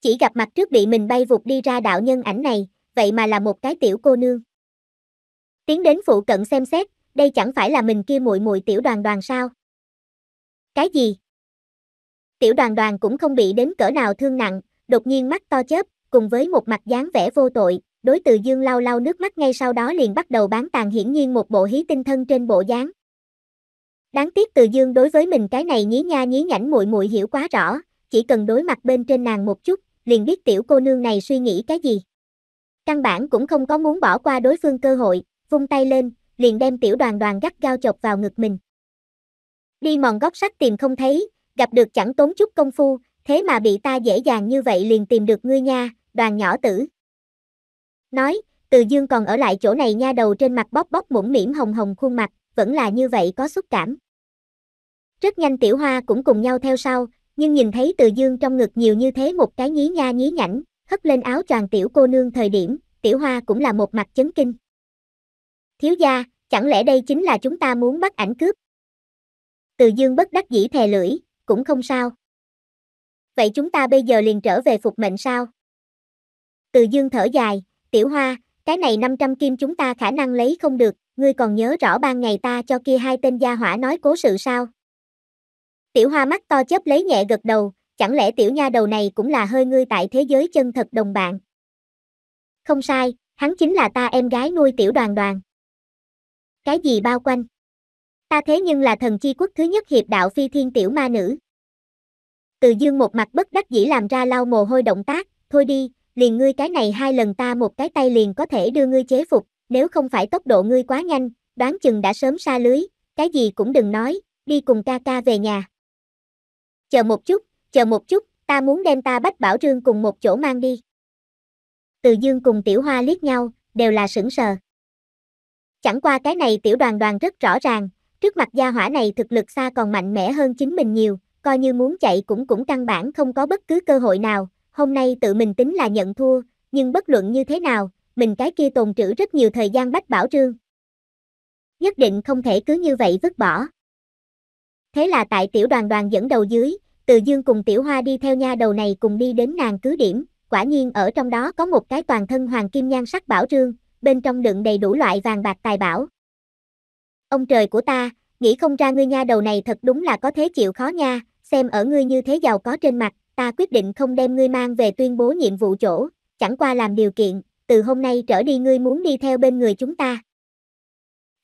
Chỉ gặp mặt trước bị mình bay vụt đi ra đạo nhân ảnh này, vậy mà là một cái tiểu cô nương. Tiến đến phụ cận xem xét, đây chẳng phải là mình kia muội muội tiểu đoàn đoàn sao? Cái gì? Tiểu đoàn đoàn cũng không bị đến cỡ nào thương nặng, đột nhiên mắt to chớp, cùng với một mặt dáng vẻ vô tội, đối từ dương lau lau nước mắt ngay sau đó liền bắt đầu bán tàn hiển nhiên một bộ hí tinh thân trên bộ dáng. Đáng tiếc từ dương đối với mình cái này nhí nha nhí nhảnh muội muội hiểu quá rõ, chỉ cần đối mặt bên trên nàng một chút, liền biết tiểu cô nương này suy nghĩ cái gì. Căn bản cũng không có muốn bỏ qua đối phương cơ hội, vung tay lên, liền đem tiểu đoàn đoàn gắt gao chọc vào ngực mình. Đi mòn góc sách tìm không thấy, gặp được chẳng tốn chút công phu, thế mà bị ta dễ dàng như vậy liền tìm được ngươi nha, đoàn nhỏ tử. Nói, từ dương còn ở lại chỗ này nha đầu trên mặt bóp bóp mũm mỉm hồng hồng khuôn mặt, vẫn là như vậy có xúc cảm. Rất nhanh tiểu hoa cũng cùng nhau theo sau, nhưng nhìn thấy từ dương trong ngực nhiều như thế một cái nhí nha nhí nhảnh, hất lên áo choàng tiểu cô nương thời điểm, tiểu hoa cũng là một mặt chấn kinh. Thiếu gia, chẳng lẽ đây chính là chúng ta muốn bắt ảnh cướp? Từ dương bất đắc dĩ thè lưỡi, cũng không sao. Vậy chúng ta bây giờ liền trở về phục mệnh sao? Từ dương thở dài, tiểu hoa, cái này 500 kim chúng ta khả năng lấy không được, ngươi còn nhớ rõ ban ngày ta cho kia hai tên gia hỏa nói cố sự sao? Tiểu hoa mắt to chớp lấy nhẹ gật đầu, chẳng lẽ tiểu nha đầu này cũng là hơi ngươi tại thế giới chân thật đồng bạn. Không sai, hắn chính là ta em gái nuôi tiểu đoàn đoàn. Cái gì bao quanh? Ta thế nhưng là thần chi quốc thứ nhất hiệp đạo phi thiên tiểu ma nữ. Từ dương một mặt bất đắc dĩ làm ra lau mồ hôi động tác, thôi đi, liền ngươi cái này hai lần ta một cái tay liền có thể đưa ngươi chế phục, nếu không phải tốc độ ngươi quá nhanh, đoán chừng đã sớm xa lưới, cái gì cũng đừng nói, đi cùng ca ca về nhà chờ một chút, chờ một chút, ta muốn đem ta bách bảo trương cùng một chỗ mang đi. Từ dương cùng tiểu hoa liếc nhau, đều là sững sờ. Chẳng qua cái này tiểu đoàn đoàn rất rõ ràng, trước mặt gia hỏa này thực lực xa còn mạnh mẽ hơn chính mình nhiều, coi như muốn chạy cũng cũng căn bản không có bất cứ cơ hội nào, hôm nay tự mình tính là nhận thua, nhưng bất luận như thế nào, mình cái kia tồn trữ rất nhiều thời gian bách bảo trương. Nhất định không thể cứ như vậy vứt bỏ. Thế là tại tiểu đoàn đoàn dẫn đầu dưới, từ dương cùng tiểu hoa đi theo nha đầu này cùng đi đến nàng cứ điểm, quả nhiên ở trong đó có một cái toàn thân hoàng kim nhan sắc bảo trương, bên trong đựng đầy đủ loại vàng bạc tài bảo. Ông trời của ta, nghĩ không ra ngươi nha đầu này thật đúng là có thế chịu khó nha, xem ở ngươi như thế giàu có trên mặt, ta quyết định không đem ngươi mang về tuyên bố nhiệm vụ chỗ, chẳng qua làm điều kiện, từ hôm nay trở đi ngươi muốn đi theo bên người chúng ta.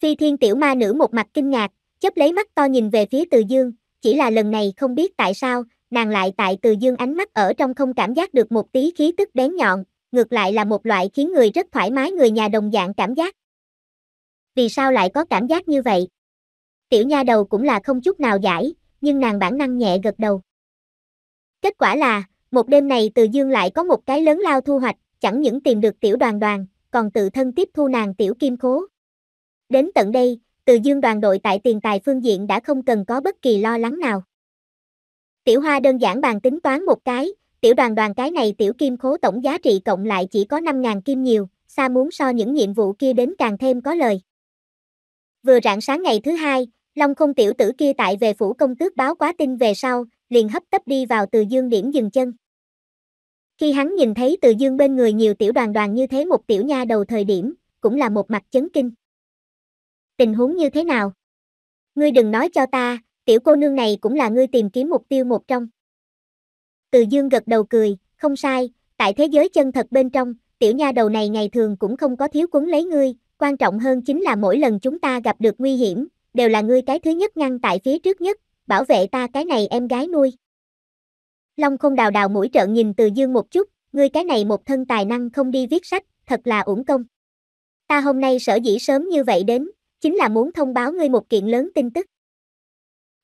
Phi thiên tiểu ma nữ một mặt kinh ngạc, chớp lấy mắt to nhìn về phía từ dương, chỉ là lần này không biết tại sao, nàng lại tại từ dương ánh mắt ở trong không cảm giác được một tí khí tức bén nhọn, ngược lại là một loại khiến người rất thoải mái người nhà đồng dạng cảm giác. Vì sao lại có cảm giác như vậy? Tiểu nha đầu cũng là không chút nào giải, nhưng nàng bản năng nhẹ gật đầu. Kết quả là, một đêm này từ dương lại có một cái lớn lao thu hoạch, chẳng những tìm được tiểu đoàn đoàn, còn tự thân tiếp thu nàng tiểu kim khố. Đến tận đây, từ dương đoàn đội tại tiền tài phương diện đã không cần có bất kỳ lo lắng nào. Tiểu Hoa đơn giản bàn tính toán một cái, tiểu đoàn đoàn cái này tiểu kim khố tổng giá trị cộng lại chỉ có 5.000 kim nhiều, xa muốn so những nhiệm vụ kia đến càng thêm có lời. Vừa rạng sáng ngày thứ hai, Long không tiểu tử kia tại về phủ công tước báo quá tin về sau, liền hấp tấp đi vào từ dương điểm dừng chân. Khi hắn nhìn thấy từ dương bên người nhiều tiểu đoàn đoàn như thế một tiểu nha đầu thời điểm, cũng là một mặt chấn kinh tình huống như thế nào? Ngươi đừng nói cho ta, tiểu cô nương này cũng là ngươi tìm kiếm mục tiêu một trong. Từ dương gật đầu cười, không sai, tại thế giới chân thật bên trong, tiểu nha đầu này ngày thường cũng không có thiếu cuốn lấy ngươi, quan trọng hơn chính là mỗi lần chúng ta gặp được nguy hiểm, đều là ngươi cái thứ nhất ngăn tại phía trước nhất, bảo vệ ta cái này em gái nuôi. Long không đào đào mũi trợn nhìn từ dương một chút, ngươi cái này một thân tài năng không đi viết sách, thật là uổng công. Ta hôm nay sở dĩ sớm như vậy đến, chính là muốn thông báo ngươi một kiện lớn tin tức.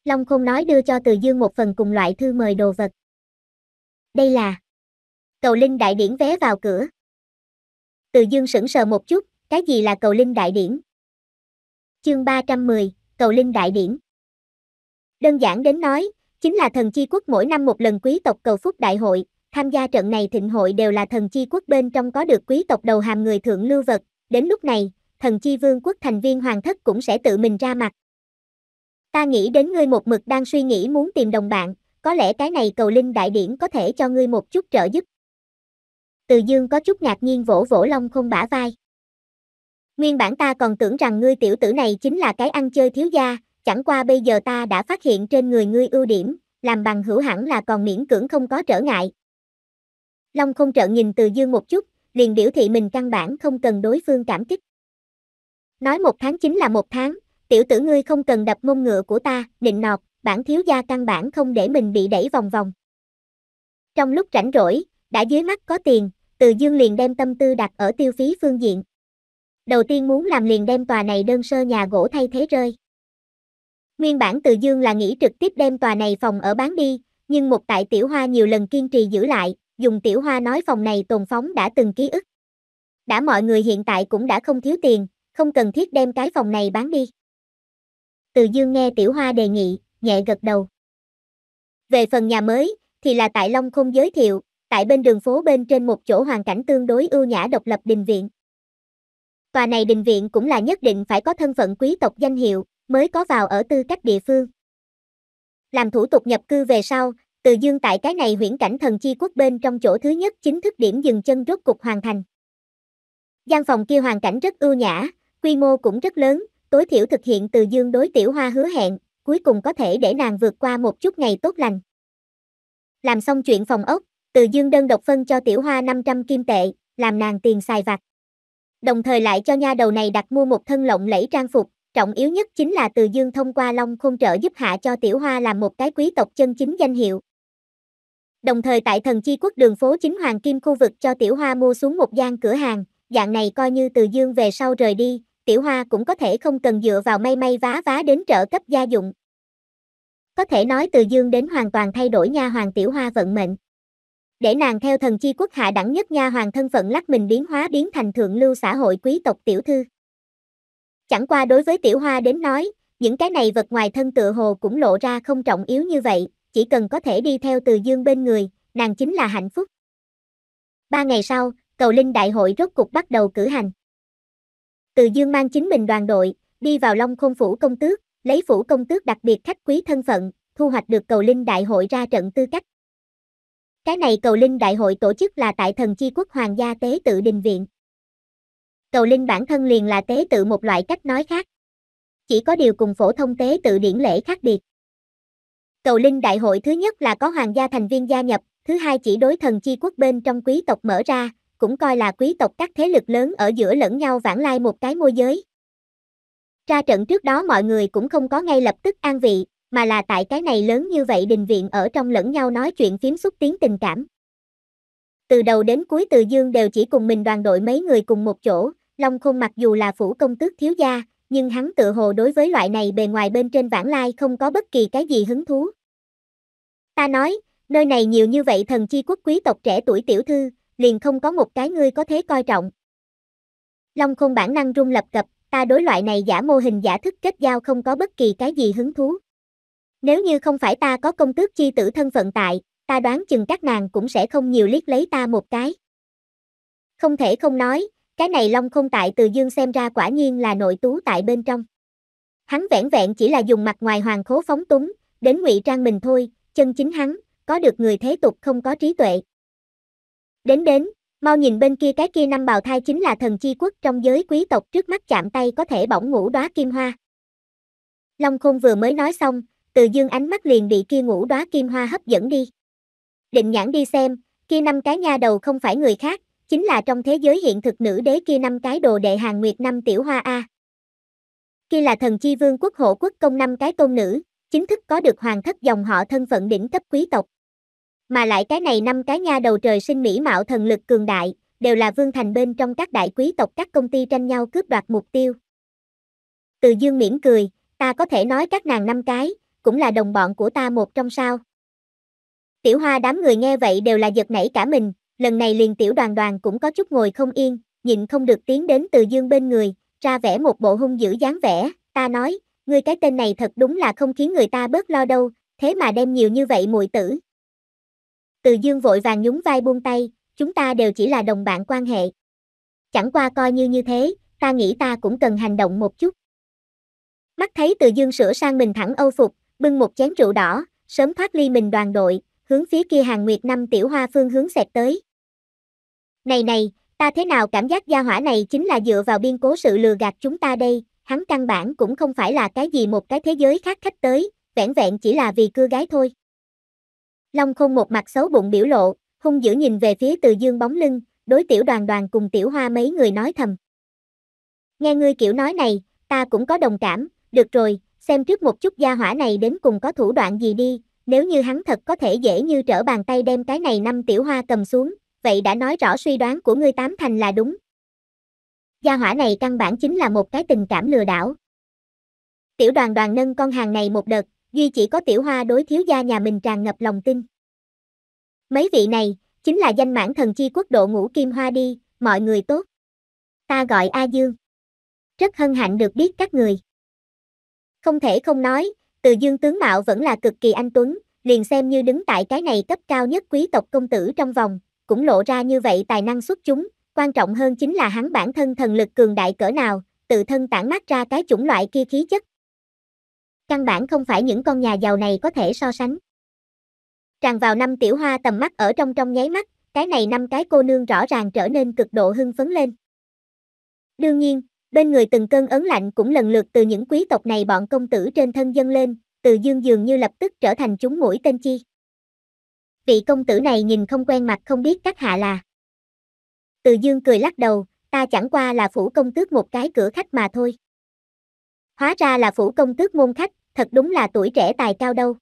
Long Khôn nói đưa cho Từ Dương một phần cùng loại thư mời đồ vật. Đây là Cầu Linh Đại Điển vé vào cửa. Từ Dương sững sờ một chút, cái gì là Cầu Linh Đại Điển? Chương 310, Cầu Linh Đại Điển. Đơn giản đến nói, chính là thần chi quốc mỗi năm một lần quý tộc cầu phúc đại hội, tham gia trận này thịnh hội đều là thần chi quốc bên trong có được quý tộc đầu hàm người thượng lưu vật, đến lúc này, thần chi vương quốc thành viên hoàng thất cũng sẽ tự mình ra mặt. Ta nghĩ đến ngươi một mực đang suy nghĩ muốn tìm đồng bạn, có lẽ cái này cầu linh đại điển có thể cho ngươi một chút trợ giúp. Từ dương có chút ngạc nhiên vỗ vỗ long không bả vai. Nguyên bản ta còn tưởng rằng ngươi tiểu tử này chính là cái ăn chơi thiếu gia, chẳng qua bây giờ ta đã phát hiện trên người ngươi ưu điểm, làm bằng hữu hẳn là còn miễn cưỡng không có trở ngại. Long không trợn nhìn từ dương một chút, liền biểu thị mình căn bản không cần đối phương cảm kích. Nói một tháng chính là một tháng, tiểu tử ngươi không cần đập mông ngựa của ta, nịnh nọt, bản thiếu gia căn bản không để mình bị đẩy vòng vòng. Trong lúc rảnh rỗi, đã dưới mắt có tiền, từ dương liền đem tâm tư đặt ở tiêu phí phương diện. Đầu tiên muốn làm liền đem tòa này đơn sơ nhà gỗ thay thế rơi. Nguyên bản từ dương là nghĩ trực tiếp đem tòa này phòng ở bán đi, nhưng một tại tiểu hoa nhiều lần kiên trì giữ lại, dùng tiểu hoa nói phòng này tồn phóng đã từng ký ức. Đã mọi người hiện tại cũng đã không thiếu tiền, không cần thiết đem cái phòng này bán đi. Từ dương nghe tiểu hoa đề nghị, nhẹ gật đầu. Về phần nhà mới, thì là tại Long không giới thiệu, tại bên đường phố bên trên một chỗ hoàn cảnh tương đối ưu nhã độc lập đình viện. Tòa này đình viện cũng là nhất định phải có thân phận quý tộc danh hiệu, mới có vào ở tư cách địa phương. Làm thủ tục nhập cư về sau, từ dương tại cái này huyễn cảnh thần chi quốc bên trong chỗ thứ nhất chính thức điểm dừng chân rốt cục hoàn thành. Gian phòng kia hoàn cảnh rất ưu nhã, quy mô cũng rất lớn, tối thiểu thực hiện từ dương đối tiểu hoa hứa hẹn, cuối cùng có thể để nàng vượt qua một chút ngày tốt lành. Làm xong chuyện phòng ốc, từ dương đơn độc phân cho tiểu hoa 500 kim tệ, làm nàng tiền xài vặt. Đồng thời lại cho nha đầu này đặt mua một thân lộng lẫy trang phục, trọng yếu nhất chính là từ dương thông qua long khôn trợ giúp hạ cho tiểu hoa làm một cái quý tộc chân chính danh hiệu. Đồng thời tại thần chi quốc đường phố chính Hoàng Kim khu vực cho tiểu hoa mua xuống một gian cửa hàng, dạng này coi như từ dương về sau rời đi, tiểu hoa cũng có thể không cần dựa vào may may vá vá đến trợ cấp gia dụng. Có thể nói từ dương đến hoàn toàn thay đổi nha hoàng tiểu hoa vận mệnh. Để nàng theo thần chi quốc hạ đẳng nhất nha hoàng thân phận lắc mình biến hóa biến thành thượng lưu xã hội quý tộc tiểu thư. Chẳng qua đối với tiểu hoa đến nói, những cái này vật ngoài thân tựa hồ cũng lộ ra không trọng yếu như vậy, chỉ cần có thể đi theo từ dương bên người, nàng chính là hạnh phúc. Ba ngày sau, cầu linh đại hội rốt cục bắt đầu cử hành. Từ Dương mang chính mình đoàn đội, đi vào Long Khôn Phủ Công Tước, lấy Phủ Công Tước đặc biệt khách quý thân phận, thu hoạch được cầu linh đại hội ra trận tư cách. Cái này cầu linh đại hội tổ chức là tại thần chi quốc hoàng gia tế tự đình viện. Cầu linh bản thân liền là tế tự một loại cách nói khác. Chỉ có điều cùng phổ thông tế tự điển lễ khác biệt. Cầu linh đại hội thứ nhất là có hoàng gia thành viên gia nhập, thứ hai chỉ đối thần chi quốc bên trong quý tộc mở ra, cũng coi là quý tộc các thế lực lớn ở giữa lẫn nhau vãng lai một cái môi giới. Ra trận trước đó mọi người cũng không có ngay lập tức an vị, mà là tại cái này lớn như vậy đình viện ở trong lẫn nhau nói chuyện phím xúc tiến tình cảm. Từ đầu đến cuối Từ Dương đều chỉ cùng mình đoàn đội mấy người cùng một chỗ, Long Khôn mặc dù là phủ công tước thiếu gia, nhưng hắn tự hồ đối với loại này bề ngoài bên trên vãng lai không có bất kỳ cái gì hứng thú. Ta nói, nơi này nhiều như vậy thần chi quốc quý tộc trẻ tuổi tiểu thư, liền không có một cái ngươi có thế coi trọng. Long không bản năng rung lập cập, ta đối loại này giả mô hình giả thức kết giao không có bất kỳ cái gì hứng thú. Nếu như không phải ta có công tước chi tử thân phận tại, ta đoán chừng các nàng cũng sẽ không nhiều liếc lấy ta một cái. Không thể không nói, cái này Long không tại từ dương xem ra quả nhiên là nội tú tại bên trong. Hắn vẻn vẹn chỉ là dùng mặt ngoài hoàng khố phóng túng, đến ngụy trang mình thôi, chân chính hắn, có được người thế tục không có trí tuệ. Đến đến, mau nhìn bên kia cái kia năm bào thai chính là thần chi quốc trong giới quý tộc trước mắt chạm tay có thể bỏng ngủ đóa kim hoa. Long Khôn vừa mới nói xong, từ dương ánh mắt liền bị kia ngủ đóa kim hoa hấp dẫn đi. Định nhãn đi xem, kia năm cái nha đầu không phải người khác, chính là trong thế giới hiện thực nữ đế kia năm cái đồ đệ hàng nguyệt năm tiểu hoa A. Kia là thần chi vương quốc hộ quốc công năm cái tôn nữ, chính thức có được hoàng thất dòng họ thân phận đỉnh cấp quý tộc. Mà lại cái này năm cái nha đầu trời sinh mỹ mạo thần lực cường đại, đều là vương thành bên trong các đại quý tộc các công ty tranh nhau cướp đoạt mục tiêu. Từ dương mỉm cười, ta có thể nói các nàng năm cái, cũng là đồng bọn của ta một trong sao. Tiểu hoa đám người nghe vậy đều là giật nảy cả mình, lần này liền tiểu đoàn đoàn cũng có chút ngồi không yên, nhịn không được tiến đến từ dương bên người, ra vẻ một bộ hung dữ dáng vẻ, ta nói, ngươi cái tên này thật đúng là không khiến người ta bớt lo đâu, thế mà đem nhiều như vậy muội tử, từ dương vội vàng nhún vai buông tay, chúng ta đều chỉ là đồng bạn quan hệ. Chẳng qua coi như như thế, ta nghĩ ta cũng cần hành động một chút. Mắt thấy từ dương sửa sang mình thẳng âu phục, bưng một chén rượu đỏ, sớm thoát ly mình đoàn đội, hướng phía kia hàng nguyệt năm tiểu hoa phương hướng xẹt tới. Này này, ta thế nào cảm giác gia hỏa này chính là dựa vào biên cố sự lừa gạt chúng ta đây, hắn căn bản cũng không phải là cái gì một cái thế giới khác khách tới, vẻn vẹn chỉ là vì cưa gái thôi. Long Khôn một mặt xấu bụng biểu lộ, hung dữ nhìn về phía Từ Dương bóng lưng, đối tiểu đoàn đoàn cùng tiểu hoa mấy người nói thầm. Nghe ngươi kiểu nói này, ta cũng có đồng cảm, được rồi, xem trước một chút gia hỏa này đến cùng có thủ đoạn gì đi, nếu như hắn thật có thể dễ như trở bàn tay đem cái này năm tiểu hoa cầm xuống, vậy đã nói rõ suy đoán của ngươi tám thành là đúng. Gia hỏa này căn bản chính là một cái tình cảm lừa đảo. Tiểu đoàn đoàn nâng con hàng này một đợt, duy chỉ có tiểu hoa đối thiếu gia nhà mình tràn ngập lòng tin. Mấy vị này, chính là danh mãn thần chi quốc độ ngũ kim hoa đi, mọi người tốt. Ta gọi A Dương. Rất hân hạnh được biết các người. Không thể không nói, từ Dương tướng mạo vẫn là cực kỳ anh tuấn, liền xem như đứng tại cái này cấp cao nhất quý tộc công tử trong vòng, cũng lộ ra như vậy tài năng xuất chúng, quan trọng hơn chính là hắn bản thân thần lực cường đại cỡ nào, tự thân tản mát ra cái chủng loại kia khí chất, Căn bản không phải những con nhà giàu này có thể so sánh. Tràn vào năm tiểu hoa tầm mắt ở trong trong nháy mắt, cái này năm cái cô nương rõ ràng trở nên cực độ hưng phấn lên. Đương nhiên, bên người từng cơn ấn lạnh cũng lần lượt từ những quý tộc này bọn công tử trên thân dân lên, từ dương dường như lập tức trở thành chúng mũi tên chi. Vị công tử này nhìn không quen mặt không biết các hạ là. Từ dương cười lắc đầu, ta chẳng qua là phủ công tước một cái cửa khách mà thôi. Hóa ra là phủ công tước môn khách, thật đúng là tuổi trẻ tài cao đâu.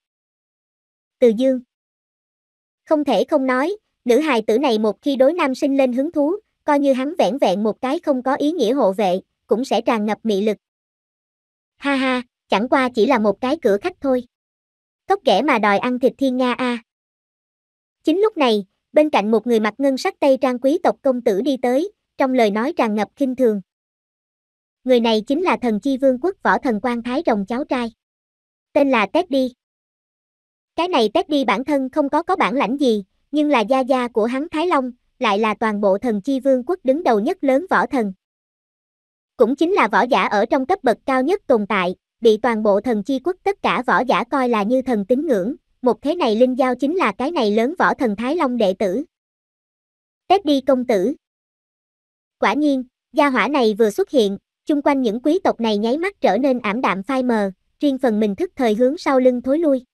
Từ dương. Không thể không nói, nữ hài tử này một khi đối nam sinh lên hứng thú, coi như hắn vẻn vẹn một cái không có ý nghĩa hộ vệ, cũng sẽ tràn ngập mị lực. Ha ha, chẳng qua chỉ là một cái cửa khách thôi. Cốc kẻ mà đòi ăn thịt thiên nga a. Chính lúc này, bên cạnh một người mặc ngân sắc tây trang quý tộc công tử đi tới, trong lời nói tràn ngập khinh thường người này chính là thần chi vương quốc võ thần quan Thái Rồng cháu trai. Tên là Teddy. Cái này Teddy bản thân không có có bản lãnh gì, nhưng là gia gia của hắn Thái Long, lại là toàn bộ thần chi vương quốc đứng đầu nhất lớn võ thần. Cũng chính là võ giả ở trong cấp bậc cao nhất tồn tại, bị toàn bộ thần chi quốc tất cả võ giả coi là như thần tín ngưỡng, một thế này Linh Giao chính là cái này lớn võ thần Thái Long đệ tử. Teddy công tử. Quả nhiên, gia hỏa này vừa xuất hiện, Chung quanh những quý tộc này nháy mắt trở nên ảm đạm phai mờ, riêng phần mình thức thời hướng sau lưng thối lui.